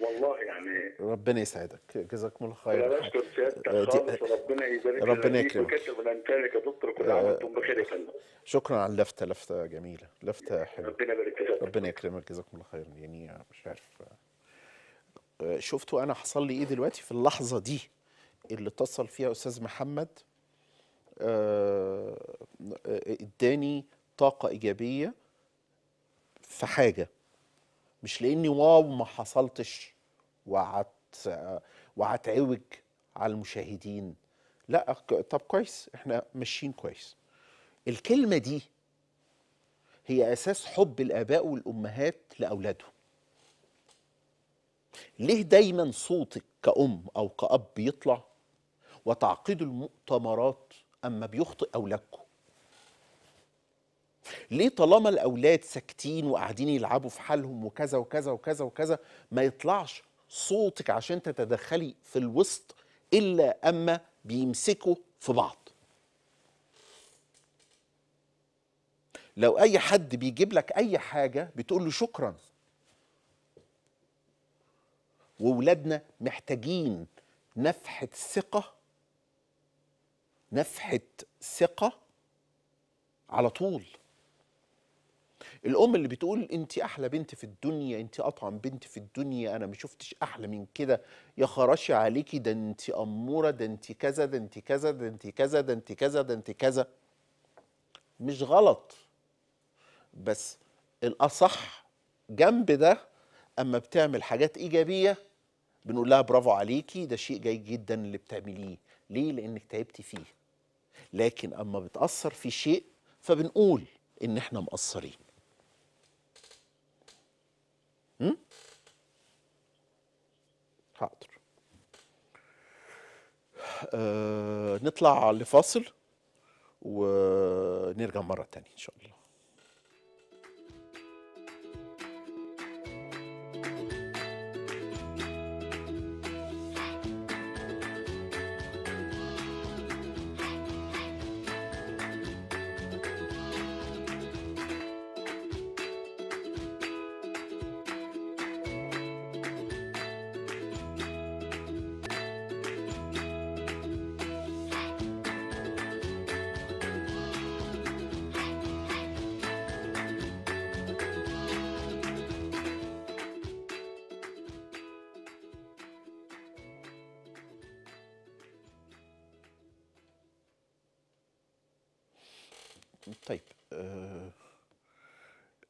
والله يعني ربنا يسعدك جزاكم الله خير انا بشكر سيادتك خالص وربنا يبارك ربنا يكرمك ربنا يكرمك يا دكتور كل عام وانتم بخير يا فندم شكرا على اللفته لفته جميله لفته حلوه ربنا يبارك فيك ربنا يكرمك جزاكم الله خير يعني مش عارف آه، شفتوا انا حصل لي ايه دلوقتي في اللحظه دي اللي اتصل فيها استاذ محمد آه، آه، اداني طاقه ايجابيه في حاجه مش لاني واو ما حصلتش وعت وعتعوج على المشاهدين لا طب كويس احنا ماشيين كويس الكلمه دي هي اساس حب الاباء والامهات لاولادهم ليه دايما صوتك كأم أو كأب بيطلع وتعقيدوا المؤتمرات أما بيخطئ أولادكم ليه طالما الاولاد ساكتين وقاعدين يلعبوا في حالهم وكذا وكذا وكذا وكذا ما يطلعش صوتك عشان تتدخلي في الوسط الا اما بيمسكوا في بعض لو اي حد بيجيب لك اي حاجه بتقول له شكرا وولادنا محتاجين نفحه ثقه نفحه ثقه على طول الام اللي بتقول انت احلى بنت في الدنيا انت اطعم بنت في الدنيا انا ما شفتش احلى من كده يا خراشي عليكي ده انت اموره ده انت كذا ده انت كذا ده انت كذا ده انت كذا ده انت كذا مش غلط بس الاصح جنب ده اما بتعمل حاجات ايجابيه بنقول لها برافو عليكي ده شيء جيد جدا اللي بتعمليه ليه لانك تعبتي فيه لكن اما بتاثر في شيء فبنقول ان احنا مقصرين حاضر آه نطلع لفاصل ونرجع مرة تانية إن شاء الله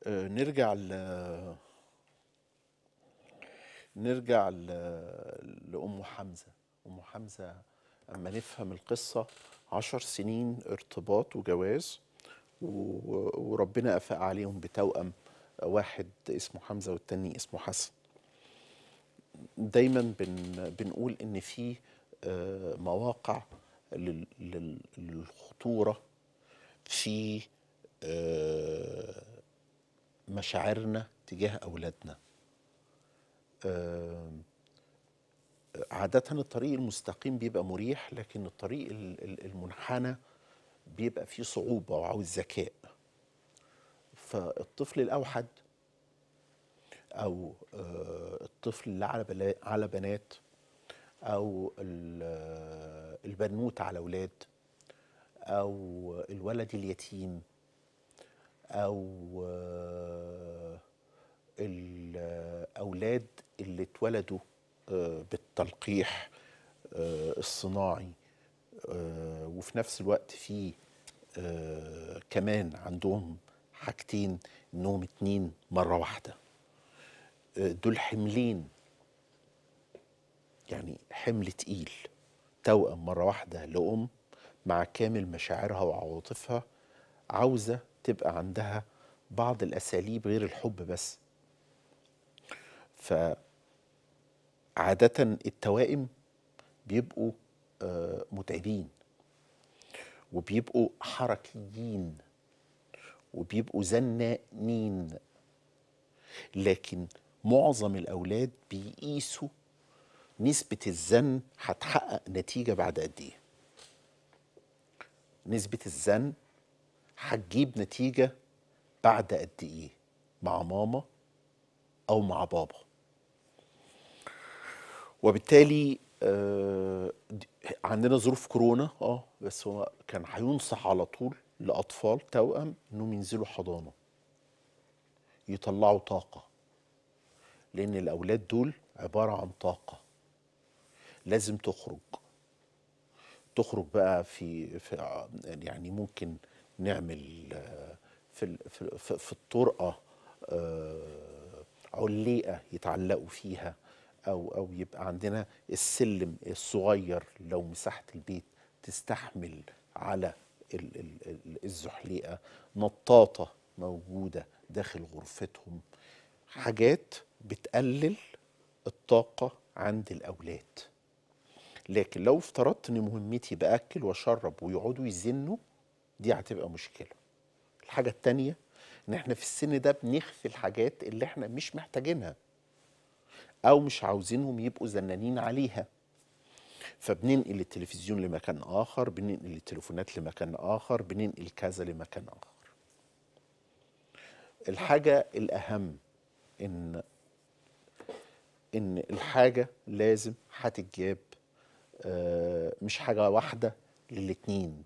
نرجع ل نرجع ل... لأم حمزة أم حمزة أما نفهم القصة عشر سنين ارتباط وجواز و... وربنا أفاق عليهم بتوأم واحد اسمه حمزة والتاني اسمه حسن دايما بن... بنقول إن في آه، مواقع لل... للخطورة في آه، مشاعرنا تجاه أولادنا آه، عادة الطريق المستقيم بيبقى مريح لكن الطريق المنحنى بيبقى فيه صعوبة وعاوز ذكاء فالطفل الأوحد أو آه، الطفل اللي على بنات أو البنوت على أولاد أو الولد اليتيم او آه، الاولاد آه، اللي اتولدوا آه، بالتلقيح الصناعي وفي نفس الوقت في كمان عندهم حاجتين انهم اتنين مره واحده دول حملين يعني حمل تقيل توأم مرة واحدة لأم مع كامل مشاعرها وعواطفها عاوزة تبقى عندها بعض الأساليب غير الحب بس فعادة التوائم بيبقوا آه، متعبين وبيبقوا حركيين وبيبقوا زنانين لكن معظم الأولاد بيقيسوا نسبة الزن هتحقق نتيجة بعد قد إيه نسبة الزن هتجيب نتيجه بعد قد ايه مع ماما او مع بابا وبالتالي آه عندنا ظروف كورونا اه بس هو كان هينصح على طول لاطفال توأم انهم ينزلوا حضانه يطلعوا طاقه لان الاولاد دول عباره عن طاقه لازم تخرج تخرج بقى في, في يعني ممكن نعمل آه، في في الطرقه آه، عليقه يتعلقوا فيها او او يبقى عندنا السلم الصغير لو مساحه البيت تستحمل على الزحليقه نطاطه موجوده داخل غرفتهم حاجات بتقلل الطاقه عند الاولاد لكن لو افترضت ان مهمتي باكل واشرب ويقعدوا يزنوا دي هتبقى مشكله الحاجه التانيه ان احنا في السن ده بنخفي الحاجات اللي احنا مش محتاجينها او مش عاوزينهم يبقوا زنانين عليها فبننقل التلفزيون لمكان اخر بننقل التليفونات لمكان اخر بننقل كذا لمكان اخر الحاجه الاهم ان ان الحاجه لازم هتتجاب آه، مش حاجه واحده للاتنين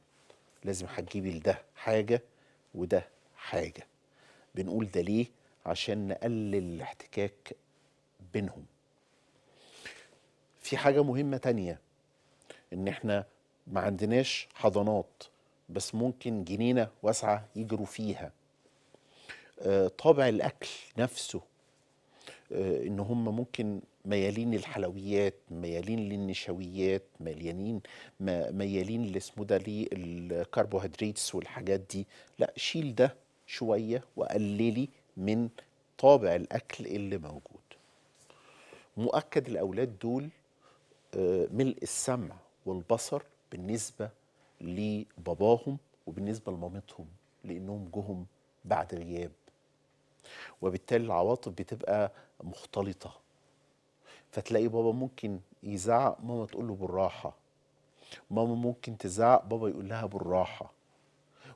لازم هتجيبي لده حاجه وده حاجه بنقول ده ليه عشان نقلل الاحتكاك بينهم في حاجه مهمه تانية ان احنا ما عندناش حضانات بس ممكن جنينه واسعه يجروا فيها آه، طابع الاكل نفسه آه، ان هم ممكن ميالين للحلويات ميالين للنشويات مليانين ميالين اللي اسمه ده للكربوهيدراتس والحاجات دي لا شيل ده شويه وقللي من طابع الاكل اللي موجود مؤكد الاولاد دول آه، ملء السمع والبصر بالنسبه لباباهم وبالنسبه لمامتهم لانهم جهم بعد غياب وبالتالي العواطف بتبقى مختلطه فتلاقي بابا ممكن يزعق ماما تقول له بالراحه ماما ممكن تزعق بابا يقول لها بالراحه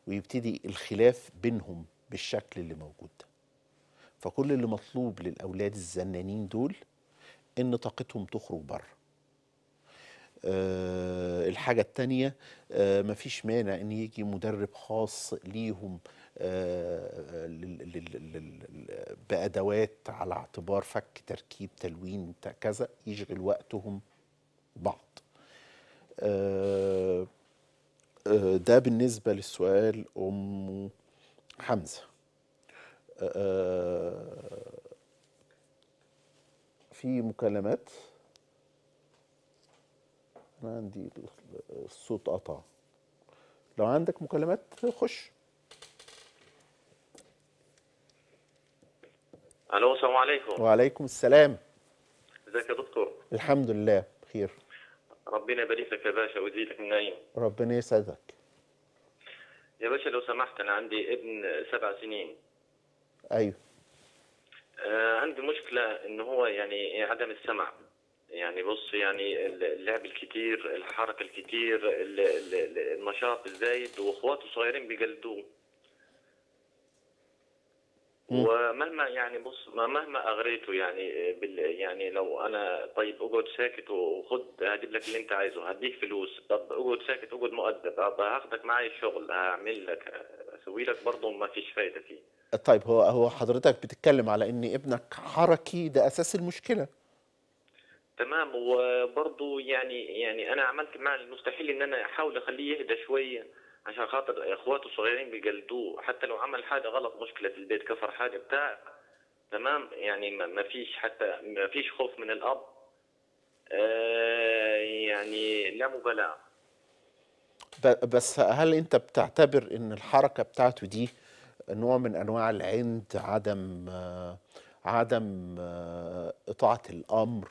ويبتدي الخلاف بينهم بالشكل اللي موجود ده فكل اللي مطلوب للاولاد الزنانين دول ان طاقتهم تخرج بره أه الحاجة التانية أه مفيش مانع ان يجي مدرب خاص ليهم آه، بأدوات على اعتبار فك تركيب تلوين كذا يشغل وقتهم بعض آه، آه، ده بالنسبة للسؤال أم حمزة في مكالمات أنا عندي الصوت قطع لو عندك مكالمات خش الو السلام عليكم وعليكم السلام ازيك يا دكتور الحمد لله بخير ربنا يبارك لك يا باشا ويزيدك من النعيم ربنا يسعدك يا باشا لو سمحت انا عندي ابن سبع سنين ايوه آه عندي مشكله ان هو يعني عدم السمع يعني بص يعني اللعب الكتير الحركه الكتير النشاط الزايد واخواته الصغيرين بيجلدوه ومهما يعني بص مهما اغريته يعني آه، بال يعني لو انا طيب اقعد ساكت وخد هجيب لك اللي انت عايزه هديك فلوس طب اقعد ساكت اقعد مؤدب طب هاخدك معايا الشغل هعمل لك اسوي لك برضه ما فيش فايده فيه طيب هو هو حضرتك بتتكلم على ان ابنك حركي ده اساس المشكله تمام وبرضه يعني يعني انا عملت مع المستحيل ان انا احاول اخليه يهدى شويه عشان خاطر اخواته الصغيرين بيقلدوه حتى لو عمل حاجه غلط مشكله في البيت كسر حاجه بتاع تمام يعني ما فيش حتى ما فيش خوف من الاب آه يعني لا مبالاه بس هل انت بتعتبر ان الحركه بتاعته دي نوع من انواع العند عدم عدم آه، اطاعه الامر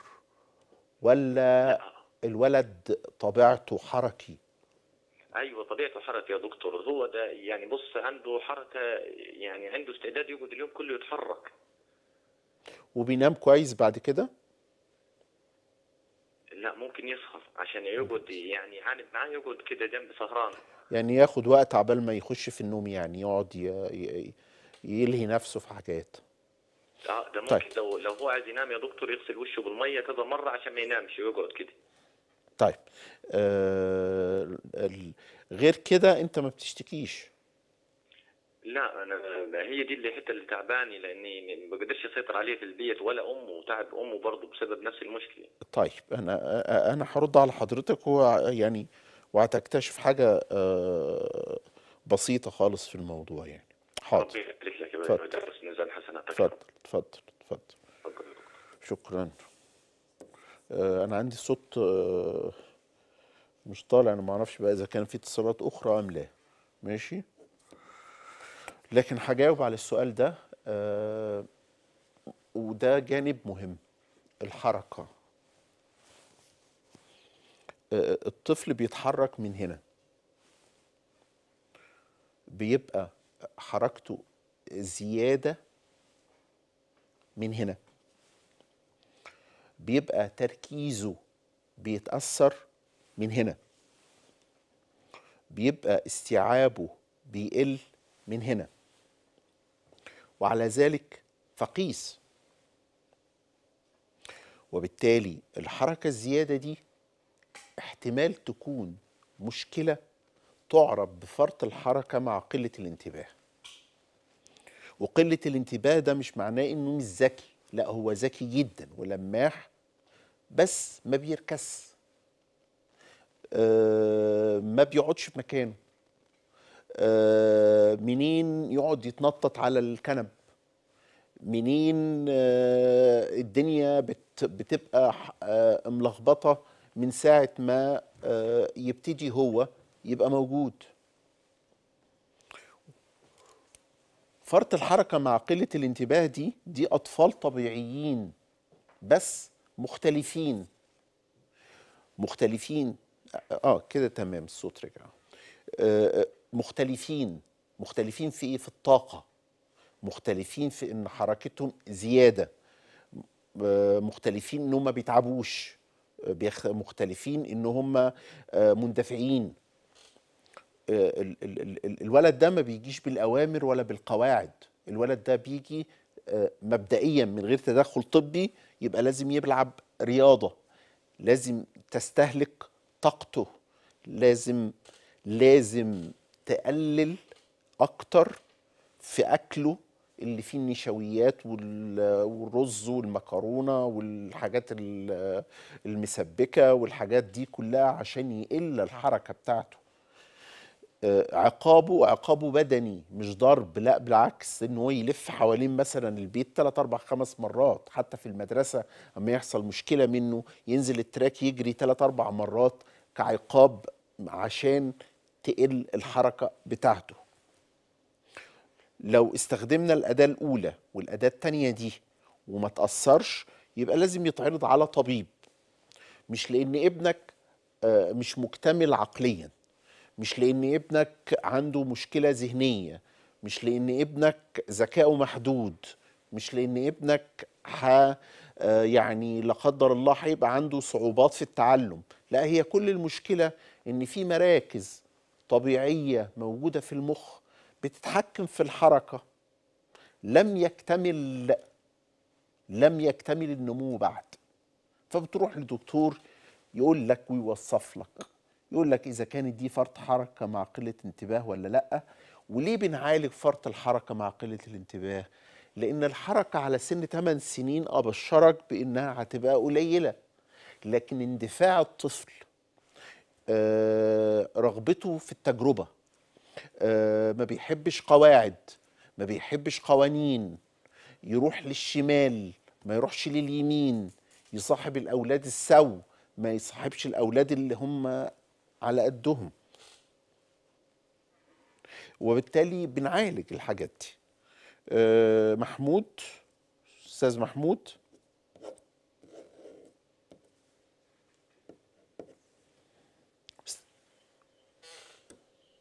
ولا الولد طبيعته حركي ايوه طبيعته حركه يا دكتور هو ده يعني بص عنده حركه يعني عنده استعداد يقعد اليوم كله يتحرك وبينام كويس بعد كده؟ لا ممكن يسهر عشان يقعد يعني عاند معاه يقعد كده جنب سهران يعني ياخد وقت عبال ما يخش في النوم يعني يقعد يلهي نفسه في حاجات اه ده ممكن طيب. لو لو هو عايز ينام يا دكتور يغسل وشه بالميه كذا مره عشان ما ينامش ويقعد كده طيب آه غير كده انت ما بتشتكيش لا انا هي دي اللي حتى اللي تعباني لاني ما بقدرش اسيطر عليه في البيت ولا امه وتعب امه برضه بسبب نفس المشكله طيب انا انا هرد على حضرتك هو يعني وهتكتشف حاجه آه، بسيطه خالص في الموضوع يعني حاضر ربي لك يا تفضل تفضل اتفضل اتفضل شكرا آه، انا عندي صوت آه، مش طالع انا ما اعرفش بقى اذا كان في اتصالات اخرى ام لا ماشي لكن هجاوب على السؤال ده آه، وده جانب مهم الحركه الطفل بيتحرك من هنا بيبقى حركته زياده من هنا بيبقى تركيزه بيتأثر من هنا بيبقى استيعابه بيقل من هنا وعلى ذلك فقيس وبالتالي الحركة الزيادة دي احتمال تكون مشكلة تعرف بفرط الحركة مع قلة الانتباه وقلة الانتباه ده مش معناه انه مش ذكي لا هو ذكي جدا ولماح بس ما بيركز آه، ما بيقعدش في مكانه آه، منين يقعد يتنطط على الكنب منين آه، الدنيا بتبقى ملخبطه من ساعه ما يبتدي هو يبقى موجود فرط الحركه مع قله الانتباه دي دي اطفال طبيعيين بس مختلفين مختلفين آه،, اه كده تمام الصوت رجع آه،, آه مختلفين مختلفين في ايه في الطاقه مختلفين في ان حركتهم زياده آه مختلفين ان هم بيتعبوش آه، مختلفين ان هم آه مندفعين آه الولد ده ما بيجيش بالاوامر ولا بالقواعد الولد ده بيجي مبدئيا من غير تدخل طبي يبقى لازم يلعب رياضه لازم تستهلك طاقته لازم لازم تقلل اكتر في اكله اللي فيه النشويات والرز والمكرونه والحاجات المسبكه والحاجات دي كلها عشان يقل الحركه بتاعته آه، عقابه وعقابه بدني مش ضرب لا بالعكس ان هو يلف حوالين مثلا البيت ثلاث اربع خمس مرات حتى في المدرسه اما يحصل مشكله منه ينزل التراك يجري ثلاث اربع مرات كعقاب عشان تقل الحركه بتاعته لو استخدمنا الاداه الاولى والاداه الثانيه دي وما تاثرش يبقى لازم يتعرض على طبيب مش لان ابنك آه، مش مكتمل عقليا مش لان ابنك عنده مشكله ذهنيه مش لان ابنك ذكائه محدود مش لان ابنك ح آه، يعني لا قدر الله هيبقى عنده صعوبات في التعلم لا هي كل المشكله ان في مراكز طبيعيه موجوده في المخ بتتحكم في الحركه لم يكتمل لم يكتمل النمو بعد فبتروح لدكتور يقول لك ويوصف لك يقول لك إذا كانت دي فرط حركة مع قلة انتباه ولا لأ وليه بنعالج فرط الحركة مع قلة الانتباه لأن الحركة على سن 8 سنين أبشرك بإنها هتبقى قليلة لكن اندفاع الطفل آه رغبته في التجربة آه ما بيحبش قواعد ما بيحبش قوانين يروح للشمال ما يروحش لليمين يصاحب الأولاد السو ما يصاحبش الأولاد اللي هم على قدهم وبالتالي بنعالج الحاجات دي آه، محمود استاذ محمود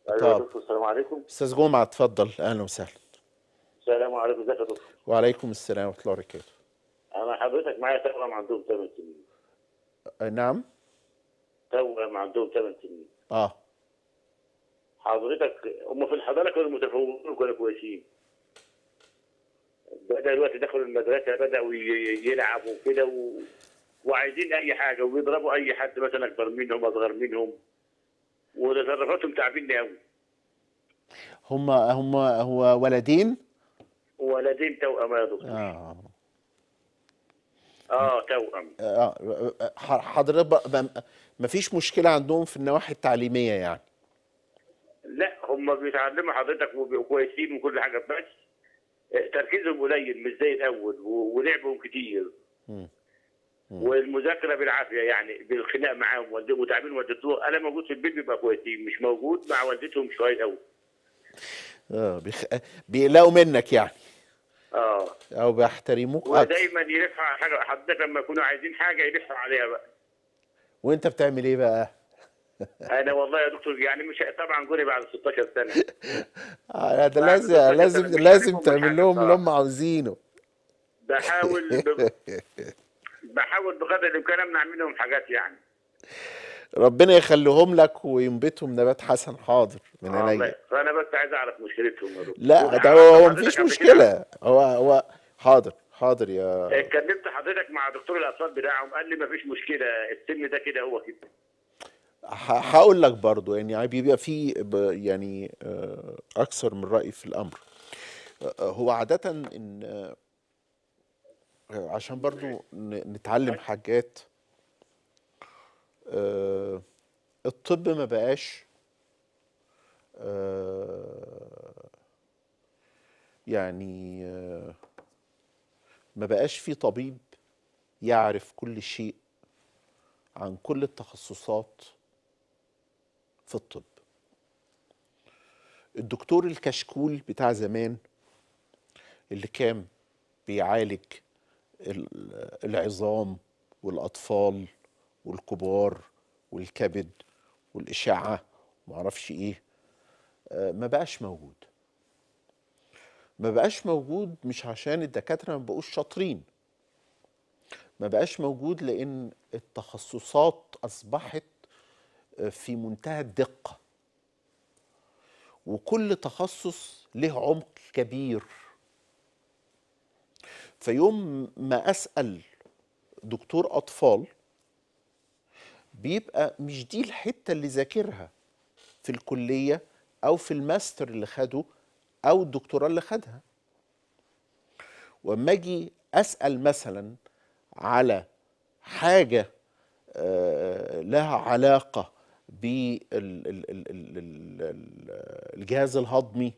أيوة طب السلام عليكم استاذ جمعه اتفضل اهلا وسهلا السلام عليكم ازيك يا دكتور وعليكم السلام ورحمه الله وبركاته انا حضرتك معايا تقرا عندهم ثمان سنين آه، نعم توأم عندهم ثمان سنين اه حضرتك هم في الحضانه كانوا متفوقين وكانوا كويسين بدا دلوقتي دخلوا المدرسه بداوا يلعبوا كده و... وعايزين اي حاجه وبيضربوا اي حد مثلا اكبر منهم اصغر منهم وتصرفاتهم تعبين قوي هم هم هو ولدين ولدين توأم يا دكتور اه اه توأم اه حضرتك ما فيش مشكله عندهم في النواحي التعليميه يعني لا هم بيتعلموا حضرتك وبيبقوا كويسين وكل حاجه بس تركيزهم قليل مش زي الاول ولعبهم كتير والمذاكره بالعافيه يعني بالخناق معاهم وتعبير والدتهم انا موجود في البيت بيبقى كويسين مش موجود مع والدتهم شويه قوي اه بيخ... بيقلقوا منك يعني اه او بيحترموك ودايما يلفوا على حاجه حضرتك لما يكونوا عايزين حاجه يلفوا عليها بقى وانت بتعمل ايه بقى؟ [laughs] انا والله يا دكتور يعني مش طبعا جوري بعد 16 سنه [laughs] آه، ده لازم لازم لازم تعمل لهم اللي هم عاوزينه بحاول [laughs] بحاول بقدر الامكان امنع منهم حاجات يعني ربنا يخليهم لك وينبتهم نبات حسن حاضر من آه، عينيا فانا بس عايز اعرف مشكلتهم يا دكتور لا ده يعني هو هو مفيش مشكله هو هو حاضر حاضر يا اتكلمت حضرتك مع دكتور الاطفال بتاعهم قال لي مفيش مشكله السن ده كده هو كده هقول لك برضو يعني بيبقى في يعني آه، اكثر من راي في الامر آه، هو عاده ان عشان برضو نتعلم حاجات آه، الطب ما بقاش آه، يعني آه، ما بقاش في طبيب يعرف كل شيء عن كل التخصصات في الطب الدكتور الكشكول بتاع زمان اللي كان بيعالج العظام والأطفال والكبار والكبد والإشعة معرفش إيه آه، ما بقاش موجود ما بقاش موجود مش عشان الدكاترة ما بقوش شاطرين ما بقاش موجود لأن التخصصات أصبحت آه، في منتهى الدقة وكل تخصص له عمق كبير فيوم ما أسأل دكتور أطفال بيبقى مش دي الحتة اللي ذاكرها في الكلية أو في الماستر اللي خده أو الدكتوراه اللي خدها وأما أجي أسأل مثلا على حاجة آه، لها علاقة بالجهاز الهضمي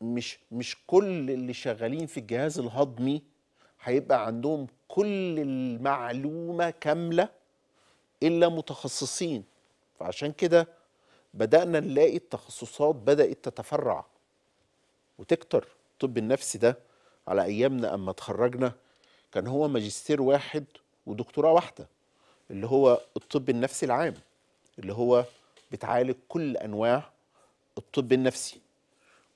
مش مش كل اللي شغالين في الجهاز الهضمي هيبقى عندهم كل المعلومة كاملة إلا متخصصين فعشان كده بدأنا نلاقي التخصصات بدأت تتفرع وتكتر الطب النفسي ده على أيامنا أما اتخرجنا كان هو ماجستير واحد ودكتوراه واحدة اللي هو الطب النفسي العام اللي هو بتعالج كل أنواع الطب النفسي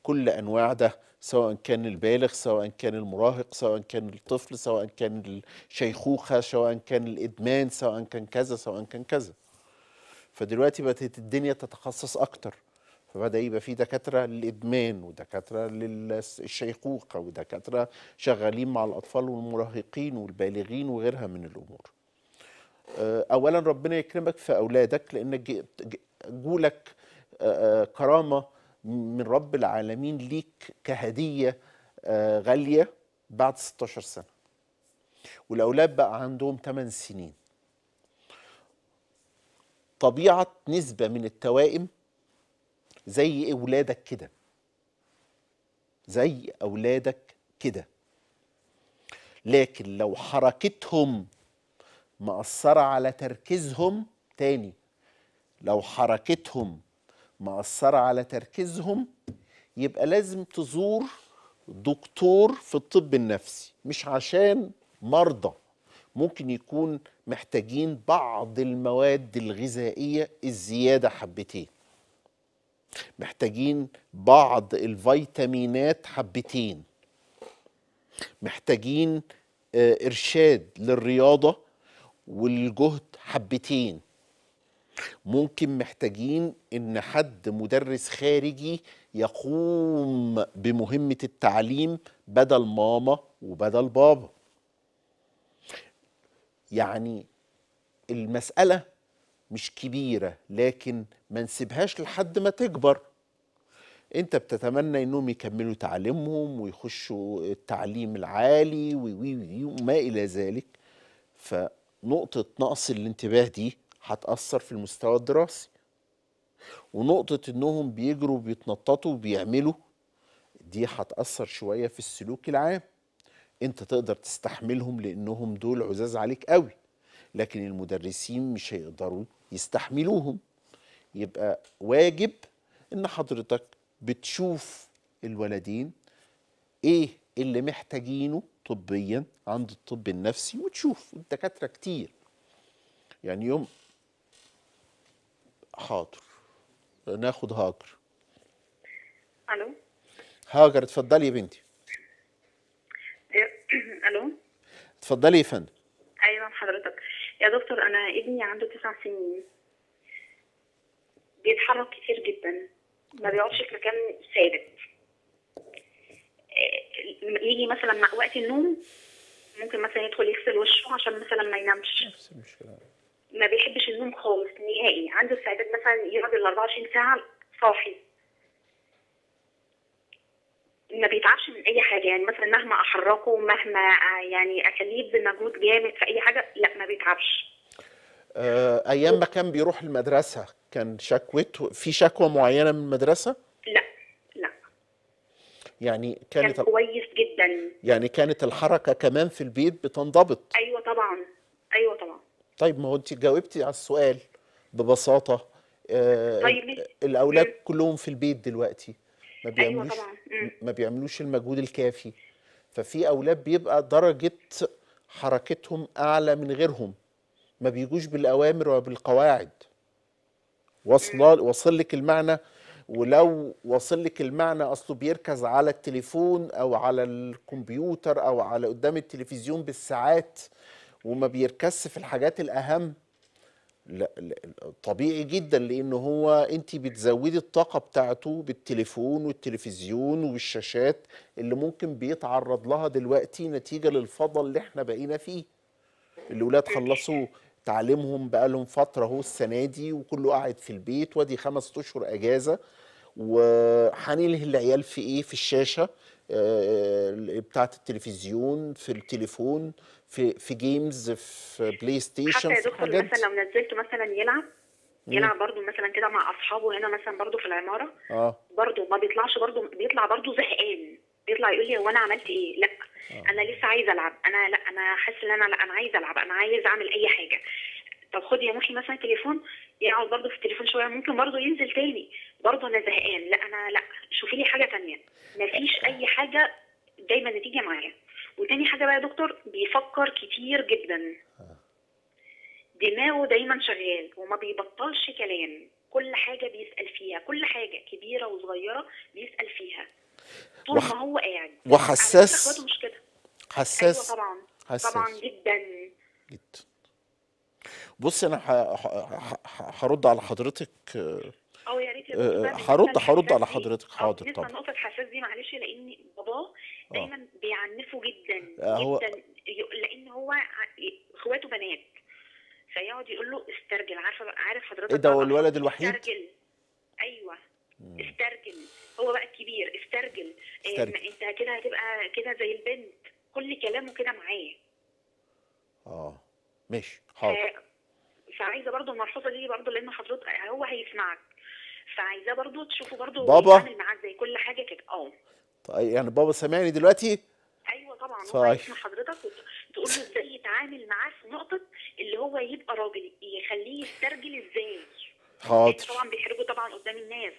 كل أنواع ده سواء كان البالغ سواء كان المراهق سواء كان الطفل سواء كان الشيخوخة سواء كان الإدمان سواء كان كذا سواء كان كذا فدلوقتي بقت الدنيا تتخصص أكتر فبدا يبقى في دكاتره للادمان ودكاتره للشيخوخه ودكاتره شغالين مع الاطفال والمراهقين والبالغين وغيرها من الامور آه، اولا ربنا يكرمك في اولادك لانك جولك آه، آه، كرامه من رب العالمين ليك كهدية آه، غالية بعد 16 سنة والأولاد بقى عندهم 8 سنين طبيعة نسبة من التوائم زي أولادك كده زي أولادك كده لكن لو حركتهم مأثرة على تركيزهم تاني لو حركتهم مأثرة على تركيزهم يبقى لازم تزور دكتور في الطب النفسي مش عشان مرضى ممكن يكون محتاجين بعض المواد الغذائية الزيادة حبتين محتاجين بعض الفيتامينات حبتين محتاجين آه، ارشاد للرياضه والجهد حبتين ممكن محتاجين ان حد مدرس خارجي يقوم بمهمه التعليم بدل ماما وبدل بابا يعني المساله مش كبيره لكن ما نسيبهاش لحد ما تكبر انت بتتمنى انهم يكملوا تعليمهم ويخشوا التعليم العالي وما الى ذلك فنقطه نقص الانتباه دي هتأثر في المستوى الدراسي ونقطة إنهم بيجروا وبيتنططوا وبيعملوا دي هتأثر شوية في السلوك العام أنت تقدر تستحملهم لأنهم دول عزاز عليك قوي لكن المدرسين مش هيقدروا يستحملوهم يبقى واجب إن حضرتك بتشوف الولدين إيه اللي محتاجينه طبيا عند الطب النفسي وتشوف الدكاترة كتير يعني يوم حاضر ناخد هاجر الو هاجر اتفضلي يا بنتي [coughs] الو اتفضلي يا فندم ايوه حضرتك يا دكتور انا ابني عنده تسع سنين بيتحرك كتير جدا ما بيقعدش في مكان ثابت آه، يجي مثلا مع وقت النوم ممكن مثلا يدخل يغسل وشه عشان مثلا ما ينامش نفس المشكله ما بيحبش النوم خالص نهائي عنده استعداد مثلا يقعد ال 24 ساعه صافي ما بيتعبش من اي حاجه يعني مثلا مهما احركه مهما آه، يعني اخليه بمجهود جامد في اي حاجه لا ما بيتعبش آه، ايام ما كان بيروح المدرسه كان شكوته في شكوى معينه من المدرسه لا لا يعني كانت كان كويس جدا يعني كانت الحركه كمان في البيت بتنضبط ايوه طبعا ايوه طبعا طيب ما هو انت جاوبتي على السؤال ببساطه آه طيب الاولاد مم. كلهم في البيت دلوقتي ما أيوة بيعملوش أيوة ما بيعملوش المجهود الكافي ففي اولاد بيبقى درجه حركتهم اعلى من غيرهم ما بيجوش بالاوامر وبالقواعد واصله واصل لك المعنى ولو واصل لك المعنى اصله بيركز على التليفون او على الكمبيوتر او على قدام التلفزيون بالساعات وما بيركزش في الحاجات الاهم لا طبيعي جدا لان هو انت بتزودي الطاقه بتاعته بالتليفون والتلفزيون والشاشات اللي ممكن بيتعرض لها دلوقتي نتيجه للفضل اللي احنا بقينا فيه الاولاد خلصوا تعليمهم بقى لهم فتره اهو السنه دي وكله قاعد في البيت وادي خمس اشهر اجازه وهنلهي العيال في ايه في الشاشه آه، بتاعه التلفزيون في التليفون في في جيمز في بلاي ستيشن حتى يا دكتور مثلا لو نزلته مثلا يلعب يلعب برضه مثلا كده مع اصحابه هنا مثلا برضه في العماره اه برضه ما بيطلعش برضه بيطلع برضه زهقان بيطلع يقول لي هو انا عملت ايه لا أوه. انا لسه عايز العب انا لا انا حاسس ان انا لا انا عايز العب انا عايز اعمل اي حاجه طب خد يا محي مثلا تليفون يقعد برضه في التليفون شويه ممكن برضه ينزل تاني برضه انا زهقان لا انا لا شوفي لي حاجه تانية مفيش آه. اي حاجه دايما نتيجه معايا وتاني حاجه بقى يا دكتور بيفكر كتير جدا دماغه دايما شغال وما بيبطلش كلام كل حاجه بيسال فيها كل حاجه كبيره وصغيره بيسال فيها طول وح... ما هو قاعد وحساس مش كده حساس أيوة طبعا حساس. طبعا جدا جدا بصي انا هرد على حضرتك اه يا ريت آه، هرد هرد على حضرتك حاضر طبعا نقطه حساس دي معلش لان باباه آه. دايما بيعنفه بيعنفوا جدا آه، هو... جدا لان هو اخواته بنات فيقعد يقول له استرجل عارفه عارف حضرتك ايه ده هو الولد الوحيد؟ استرجل ايوه مم. استرجل هو بقى الكبير استرجل, استرجل. إيه انت كده هتبقى كده زي البنت كل كلامه كده معاه اه ماشي حاضر آه، فعايزه برضو الملحوظه دي برضو لان حضرتك هو هيسمعك فعايزاه برضو تشوفه برضو بابا بيعمل معاك زي كل حاجه كده اه طيب، يعني بابا سامعني دلوقتي ايوه طبعا هو هيسمع طيب. حضرتك تقول له ازاي يتعامل معاه في نقطه اللي هو يبقى راجل يخليه يسترجل ازاي حاضر طبعا بيحرجه طبعا قدام الناس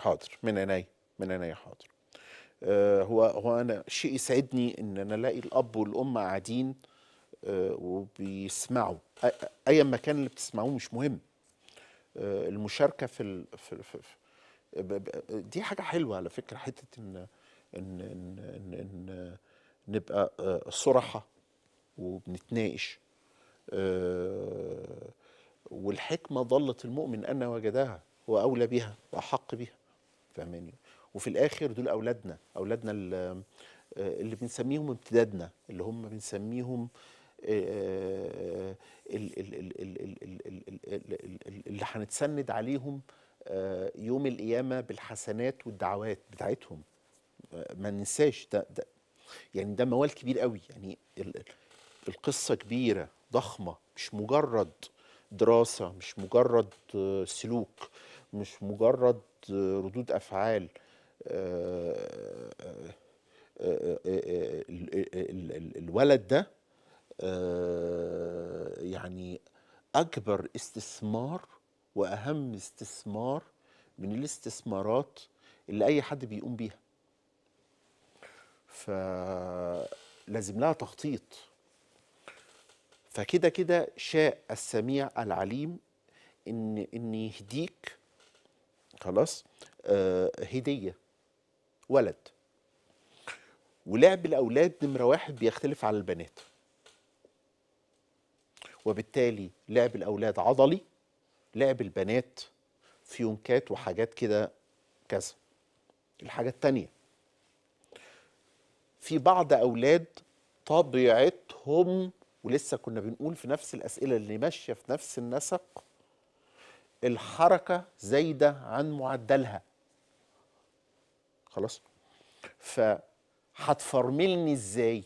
حاضر من عينيا من عينيا حاضر آه، هو هو انا شيء يسعدني ان انا الاقي الاب والام قاعدين آه، وبيسمعوا ايا ما كان اللي بتسمعوه مش مهم آه، المشاركه في, ال... في, في, في دي حاجه حلوه على فكره حته ان ان ان, إن, إن نبقى صراحه وبنتناقش والحكمه ظلت المؤمن ان وجدها واولى بها واحق بها فاهماني وفي الاخر دول اولادنا اولادنا اللي بنسميهم امتدادنا اللي هم بنسميهم اللي هنتسند عليهم آه، يوم القيامه بالحسنات والدعوات بتاعتهم آه، ما ننساش ده, ده يعني ده موال كبير قوي يعني القصه كبيره ضخمه مش مجرد دراسه مش مجرد آه، سلوك مش مجرد ردود افعال الولد ده يعني اكبر استثمار واهم استثمار من الاستثمارات اللي اي حد بيقوم بيها فلازم لها تخطيط فكده كده شاء السميع العليم ان ان يهديك خلاص آه هديه ولد ولعب الاولاد نمره واحد بيختلف على البنات وبالتالي لعب الاولاد عضلي لعب البنات فيونكات وحاجات كده كذا الحاجة التانية في بعض أولاد طبيعتهم ولسه كنا بنقول في نفس الأسئلة اللي ماشية في نفس النسق الحركة زايدة عن معدلها خلاص فهتفرملني ازاي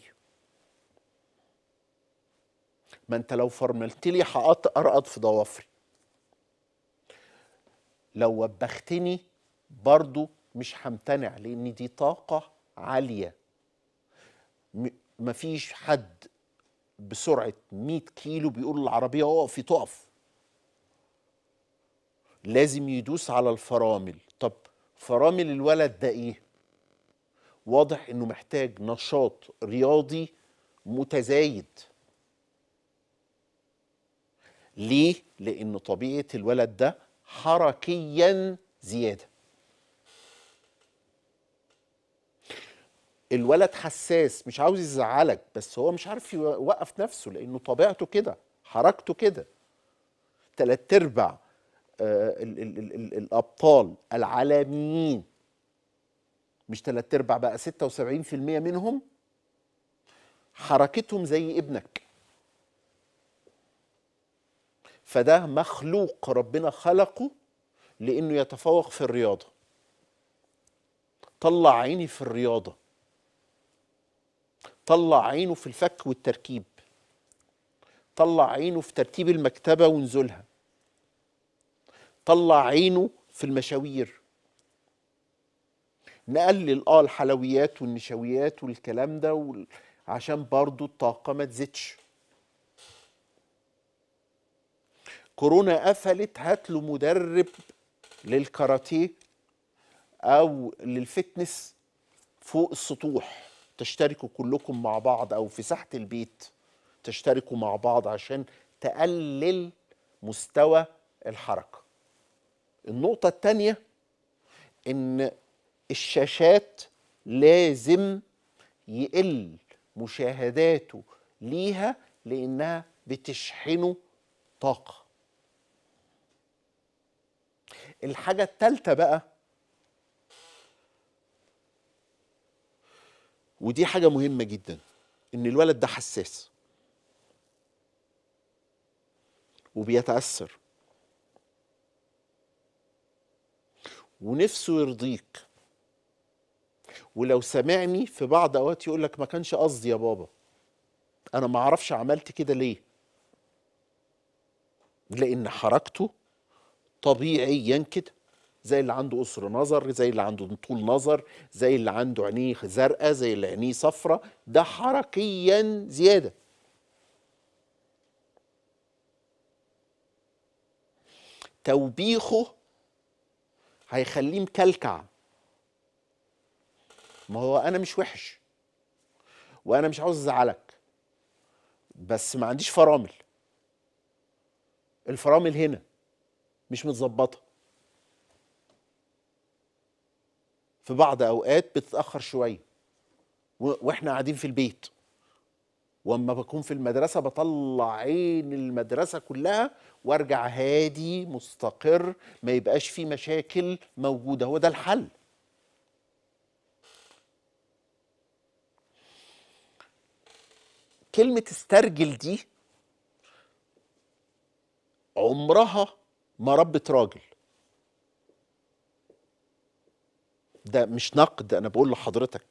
ما انت لو فرملتلي لي هقرقد في ضوافري لو وبختني برضو مش همتنع لان دي طاقه عاليه مفيش حد بسرعه 100 كيلو بيقول العربيه اقفي تقف لازم يدوس على الفرامل طب فرامل الولد ده ايه واضح انه محتاج نشاط رياضي متزايد ليه لان طبيعه الولد ده حركيا زياده الولد حساس مش عاوز يزعلك بس هو مش عارف يوقف نفسه لانه طبيعته كده حركته كده تلات ارباع آه، ال ال الابطال العالميين مش تلات ارباع بقى 76% منهم حركتهم زي ابنك فده مخلوق ربنا خلقه لانه يتفوق في الرياضه طلع عيني في الرياضه طلع عينه في الفك والتركيب طلع عينه في ترتيب المكتبه ونزولها طلع عينه في المشاوير نقلل اه الحلويات والنشويات والكلام ده عشان برضو الطاقه ما تزيدش كورونا قفلت هات له مدرب للكاراتيه او للفتنس فوق السطوح تشتركوا كلكم مع بعض او في ساحه البيت تشتركوا مع بعض عشان تقلل مستوى الحركه النقطه الثانيه ان الشاشات لازم يقل مشاهداته ليها لانها بتشحنه طاقه الحاجة التالتة بقى ودي حاجة مهمة جدا إن الولد ده حساس وبيتأثر ونفسه يرضيك ولو سمعني في بعض اوقات يقول لك ما كانش قصدي يا بابا انا ما اعرفش عملت كده ليه لان حركته طبيعيا كده زي اللي عنده قصر نظر زي اللي عنده طول نظر زي اللي عنده عينيه زرقاء زي اللي عينيه صفراء ده حركيا زيادة توبيخه هيخليه مكلكع ما هو انا مش وحش وانا مش عاوز ازعلك بس ما عنديش فرامل الفرامل هنا مش متظبطه في بعض اوقات بتتاخر شويه واحنا قاعدين في البيت واما بكون في المدرسه بطلع عين المدرسه كلها وارجع هادي مستقر ما يبقاش في مشاكل موجوده هو ده الحل كلمه استرجل دي عمرها مربة راجل ده مش نقد انا بقول لحضرتك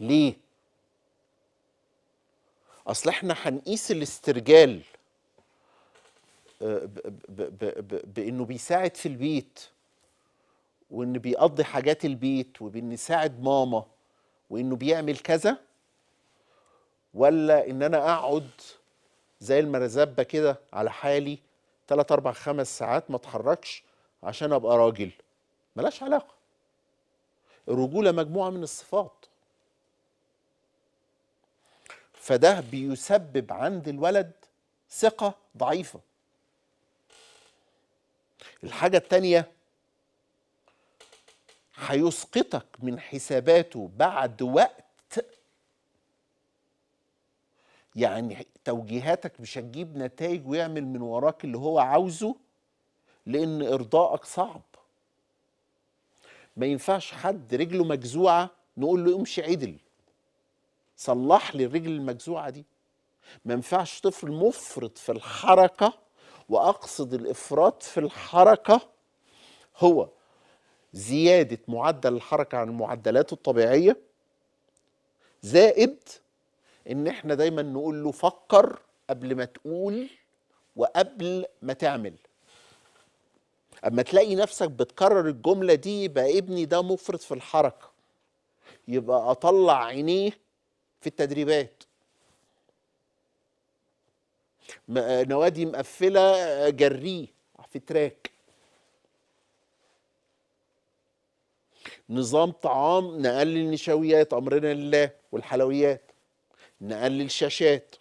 ليه اصل احنا هنقيس الاسترجال آه، بانه بيساعد في البيت وان بيقضي حاجات البيت وبإنه يساعد ماما وانه بيعمل كذا ولا ان انا اقعد زي المرزبه كده على حالي 3 4 5 ساعات ما اتحركش عشان ابقى راجل ملاش علاقه الرجوله مجموعه من الصفات فده بيسبب عند الولد ثقه ضعيفه الحاجه التانيه هيسقطك من حساباته بعد وقت يعني توجيهاتك مش هتجيب نتائج ويعمل من وراك اللي هو عاوزه لان ارضائك صعب ما ينفعش حد رجله مجزوعه نقول له امشي عدل صلح لي الرجل المجزوعه دي ما ينفعش طفل مفرط في الحركه واقصد الافراط في الحركه هو زياده معدل الحركه عن المعدلات الطبيعيه زائد ان احنا دايما نقول له فكر قبل ما تقول وقبل ما تعمل اما تلاقي نفسك بتكرر الجمله دي يبقى ابني ده مفرط في الحركه يبقى اطلع عينيه في التدريبات نوادي مقفله آه، جريه في تراك نظام طعام نقلل النشويات امرنا لله والحلويات نقلل شاشات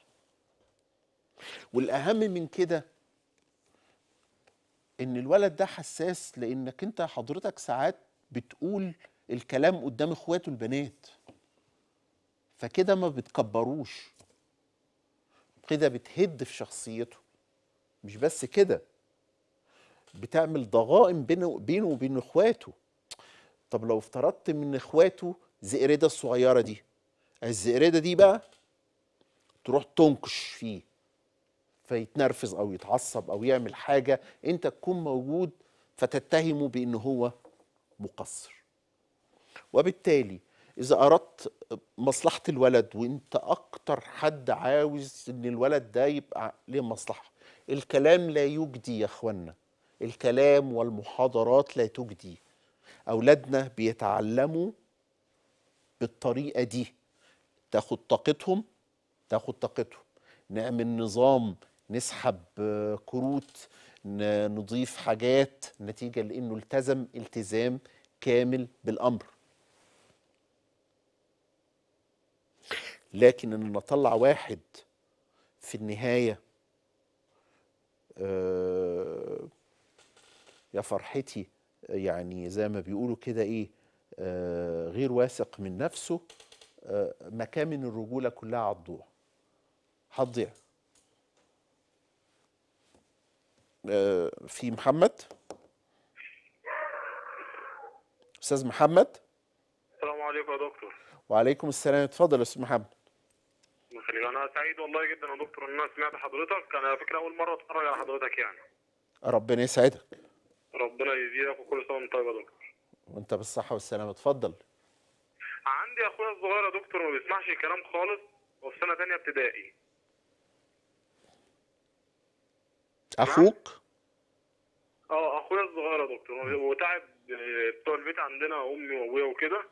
والاهم من كده ان الولد ده حساس لانك انت حضرتك ساعات بتقول الكلام قدام اخواته البنات فكده ما بتكبروش كده بتهد في شخصيته مش بس كده بتعمل ضغائن بينه, وبين وبين اخواته طب لو افترضت من اخواته زئرده الصغيره دي الزئرده دي بقى تروح تنكش فيه فيتنرفز او يتعصب او يعمل حاجه انت تكون موجود فتتهمه بان هو مقصر وبالتالي اذا اردت مصلحه الولد وانت اكتر حد عاوز ان الولد ده يبقى ليه مصلحه الكلام لا يجدي يا اخوانا الكلام والمحاضرات لا تجدي اولادنا بيتعلموا بالطريقه دي تاخد طاقتهم تاخد طاقتهم نعمل نظام نسحب آه، كروت نضيف حاجات نتيجة لأنه التزم التزام كامل بالأمر لكن ان نطلع واحد في النهاية آه، يا فرحتي يعني زي ما بيقولوا كده ايه آه، غير واثق من نفسه مكامن الرجولة كلها على الضوء هتضيع آه، في محمد استاذ محمد السلام عليكم يا دكتور وعليكم السلام اتفضل يا استاذ محمد انا سعيد والله جدا يا دكتور ان انا سمعت حضرتك انا فكره اول مره اتفرج على حضرتك يعني ربنا يسعدك ربنا يزيدك وكل سنه وانت طيب يا دكتور وانت بالصحه والسلامه اتفضل عندي اخويا الصغير يا دكتور ما بيسمعش الكلام خالص وفي سنه ثانيه ابتدائي اخوك نعم. اه اخويا الصغير يا دكتور هو تعب آه، بتوع البيت عندنا امي وابويا وكده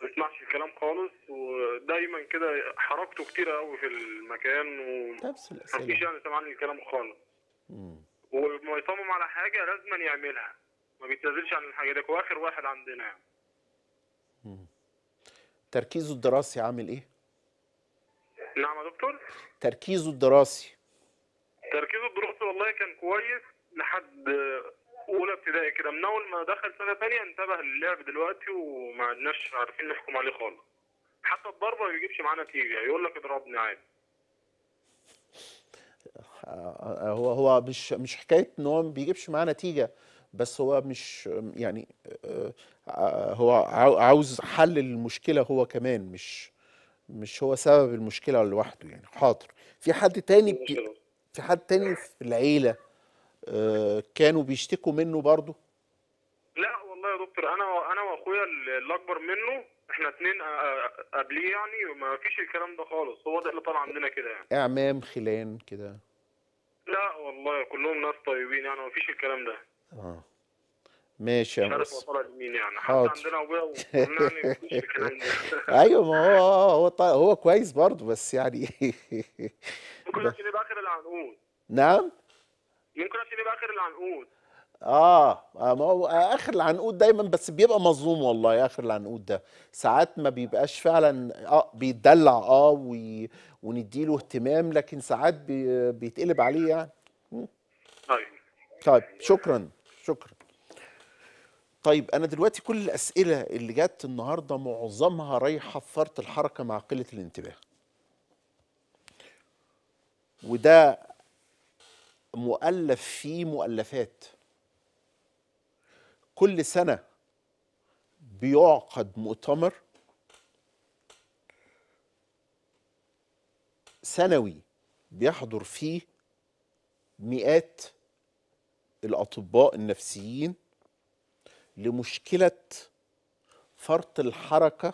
ما بيسمعش الكلام خالص ودايما كده حركته كتيرة قوي في المكان و نفس الاسئله مفيش يعني سامعني الكلام خالص وما ولما يصمم على حاجه لازم يعملها ما بيتنازلش عن الحاجه دي هو اخر واحد عندنا يعني تركيزه الدراسي عامل ايه؟ نعم يا دكتور تركيزه الدراسي تركيزه بدراسته والله كان كويس لحد اولى ابتدائي كده من اول ما دخل سنه ثانيه انتبه للعب دلوقتي وما عدناش عارفين نحكم عليه خالص حتى الضربه ما بيجيبش معاه نتيجه يعني يقول لك اضربني عادي آه، هو هو مش مش حكايه ان هو ما بيجيبش معاه نتيجه بس هو مش يعني آه، آه، هو عاوز حل المشكله هو كمان مش مش هو سبب المشكله لوحده يعني حاضر في حد تاني بي في حد تاني في العيله آه، كانوا بيشتكوا منه برضه لا والله يا دكتور انا انا واخويا اللي اكبر منه احنا اتنين آه، آه، قبليه يعني ما فيش الكلام ده خالص هو ده اللي طالع عندنا كده يعني اعمام خلان كده لا والله كلهم ناس طيبين يعني ما فيش الكلام ده اه ماشي يا لمين يعني حاضر عندنا ابويا يعني [laughs] ايوه ما هو هو هو كويس برضه بس يعني [laughs] يمكن اشتري باخر العنقود نعم يمكن اشتري باخر العنقود آه،, اه ما هو اخر العنقود دايما بس بيبقى مظلوم والله اخر العنقود ده ساعات ما بيبقاش فعلا اه بيتدلع اه وي... ونديله اهتمام لكن ساعات بي... بيتقلب عليه يعني طيب طيب شكرا شكرا طيب انا دلوقتي كل الاسئله اللي جت النهارده معظمها رايحه في فرط الحركه مع قله الانتباه وده مؤلف فيه مؤلفات كل سنة بيعقد مؤتمر سنوي بيحضر فيه مئات الأطباء النفسيين لمشكلة فرط الحركة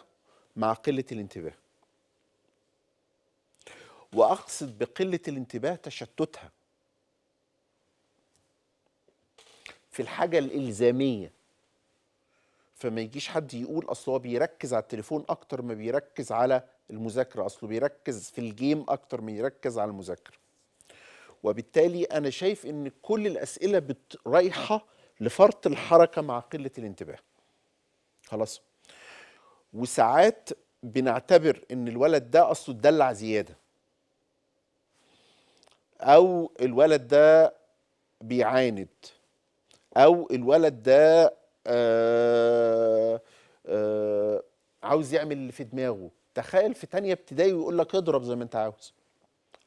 مع قلة الانتباه واقصد بقله الانتباه تشتتها في الحاجه الالزاميه فما يجيش حد يقول اصل هو بيركز على التليفون اكتر ما بيركز على المذاكره اصله بيركز في الجيم اكتر ما يركز على المذاكره وبالتالي انا شايف ان كل الاسئله رايحه لفرط الحركه مع قله الانتباه خلاص وساعات بنعتبر ان الولد ده اصله اتدلع زياده او الولد ده بيعاند او الولد ده آآ آه، آآ آه، عاوز يعمل اللي في دماغه تخيل في تانية ابتدائي ويقول لك اضرب زي ما انت عاوز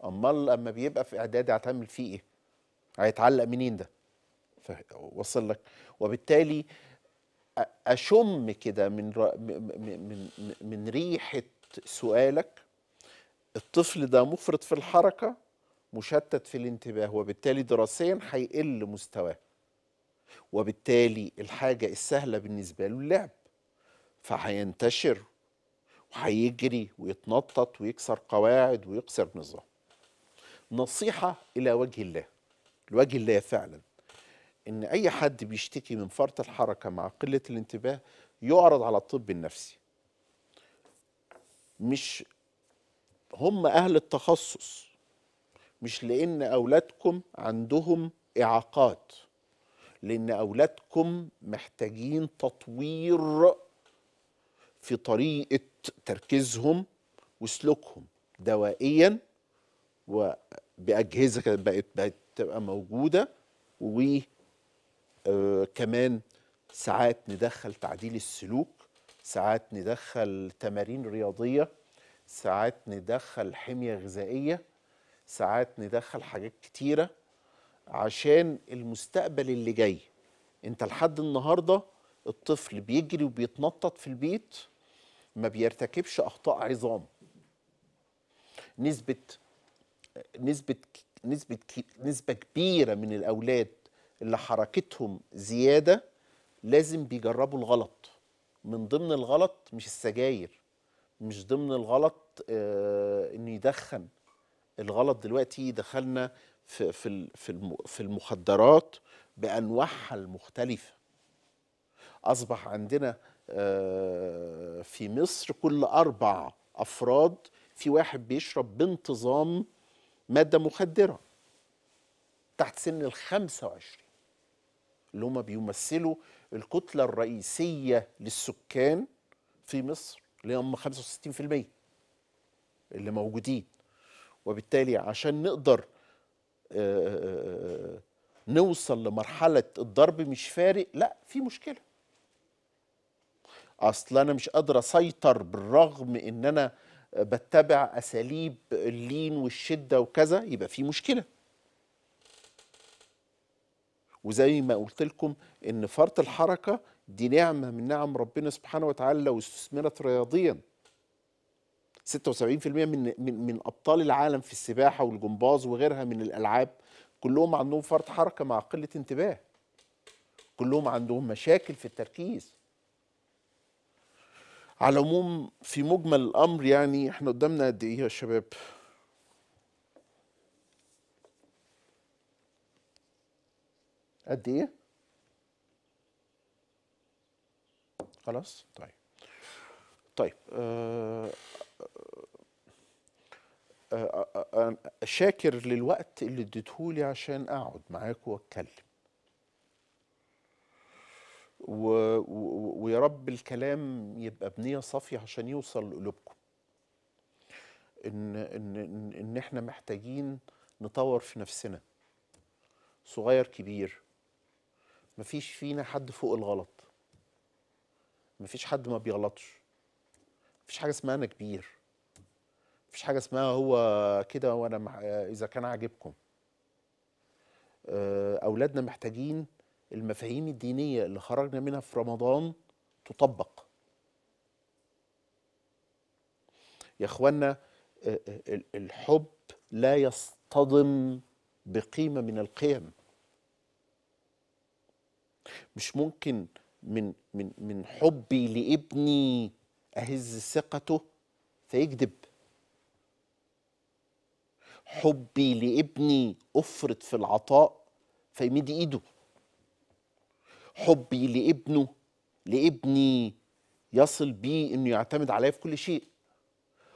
امال اما بيبقى في اعدادي هتعمل فيه ايه هيتعلق منين ده وصل لك وبالتالي اشم كده من, من من من ريحه سؤالك الطفل ده مفرط في الحركه مشتت في الانتباه وبالتالي دراسيا هيقل مستواه وبالتالي الحاجة السهلة بالنسبة له اللعب فهينتشر وهيجري ويتنطط ويكسر قواعد ويكسر نظام نصيحة إلى وجه الله لوجه الله فعلا إن أي حد بيشتكي من فرط الحركة مع قلة الانتباه يعرض على الطب النفسي مش هم أهل التخصص مش لان اولادكم عندهم اعاقات لان اولادكم محتاجين تطوير في طريقه تركيزهم وسلوكهم دوائيا وباجهزه كانت بقت بقت تبقى موجوده وكمان آه، ساعات ندخل تعديل السلوك ساعات ندخل تمارين رياضيه ساعات ندخل حميه غذائيه ساعات ندخل حاجات كتيرة عشان المستقبل اللي جاي انت لحد النهاردة الطفل بيجري وبيتنطط في البيت ما بيرتكبش أخطاء عظام نسبة نسبة نسبة نسبة كبيرة من الأولاد اللي حركتهم زيادة لازم بيجربوا الغلط من ضمن الغلط مش السجاير مش ضمن الغلط آه انه يدخن الغلط دلوقتي دخلنا في في في المخدرات بانواعها المختلفه اصبح عندنا آه، في مصر كل اربع افراد في واحد بيشرب بانتظام ماده مخدره تحت سن ال 25 اللي هم بيمثلوا الكتله الرئيسيه للسكان في مصر اللي هم 65% اللي موجودين وبالتالي عشان نقدر آه، آه، آه، نوصل لمرحلة الضرب مش فارق لا في مشكلة أصل أنا مش قادر أسيطر بالرغم إن أنا بتبع أساليب اللين والشدة وكذا يبقى في مشكلة وزي ما قلت لكم إن فرط الحركة دي نعمة من نعم ربنا سبحانه وتعالى لو استثمرت رياضياً 76% من من ابطال العالم في السباحه والجمباز وغيرها من الالعاب كلهم عندهم فرط حركه مع قله انتباه كلهم عندهم مشاكل في التركيز على العموم في مجمل الامر يعني احنا قدامنا قد ايه يا شباب قد ايه خلاص طيب طيب آه أه، أه، أه، شاكر للوقت اللي اديتهولي عشان اقعد معاك واتكلم و... و... ويا رب الكلام يبقى بنيه صافيه عشان يوصل لقلوبكم ان ان ان, إن احنا محتاجين نطور في نفسنا صغير كبير مفيش فينا حد فوق الغلط مفيش حد ما بيغلطش مفيش حاجه اسمها انا كبير مفيش حاجه اسمها هو كده وانا اذا كان عاجبكم آه، اولادنا محتاجين المفاهيم الدينيه اللي خرجنا منها في رمضان تطبق يا اخوانا آه، آه، الحب لا يصطدم بقيمه من القيم مش ممكن من من من حبي لابني اهز ثقته فيكذب حبي لابني افرط في العطاء فيمد ايده حبي لابنه لابني يصل بي انه يعتمد عليا في كل شيء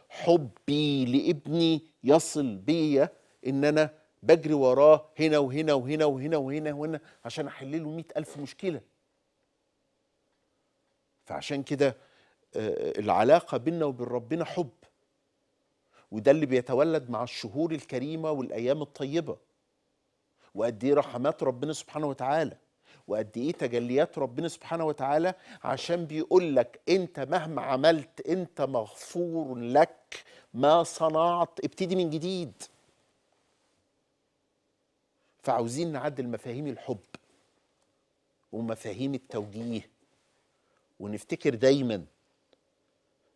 حبي لابني يصل بيا ان انا بجري وراه هنا وهنا وهنا وهنا وهنا وهنا عشان احل له 100000 مشكله فعشان كده آه، العلاقه بيننا وبين ربنا حب وده اللي بيتولد مع الشهور الكريمه والايام الطيبه وقد ايه رحمات ربنا سبحانه وتعالى وقد ايه تجليات ربنا سبحانه وتعالى عشان بيقول لك انت مهما عملت انت مغفور لك ما صنعت ابتدي من جديد فعاوزين نعدل مفاهيم الحب ومفاهيم التوجيه ونفتكر دايما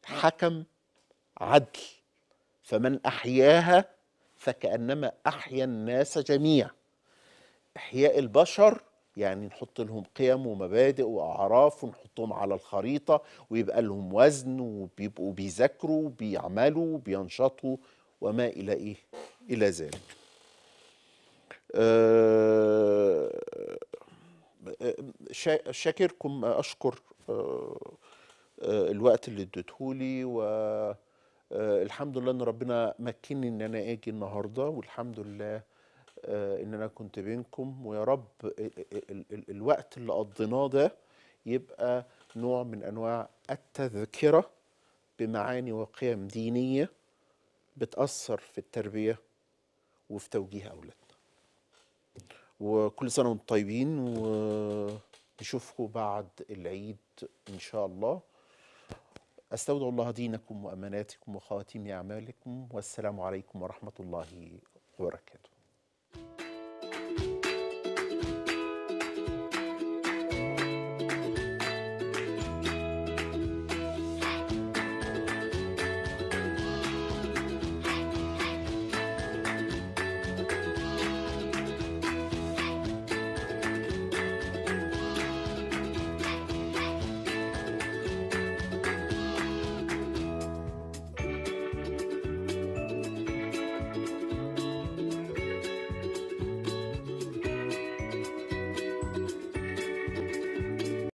حكم عدل فمن أحياها فكأنما أحيا الناس جميعا إحياء البشر يعني نحط لهم قيم ومبادئ وأعراف ونحطهم على الخريطة ويبقى لهم وزن وبيبقوا بيذاكروا وبيعملوا وبينشطوا وما إلى إيه إلى ذلك أه شاكركم أشكر آه،, أه الوقت اللي اديتهولي و آه، الحمد لله ان ربنا مكني ان انا اجي النهارده والحمد لله آه، ان انا كنت بينكم ويا رب الوقت اللي قضيناه ده يبقى نوع من انواع التذكره بمعاني وقيم دينيه بتاثر في التربيه وفي توجيه اولادنا وكل سنه وانتم طيبين ونشوفكم بعد العيد ان شاء الله أستودع الله دينكم وأماناتكم وخواتيم أعمالكم والسلام عليكم ورحمة الله وبركاته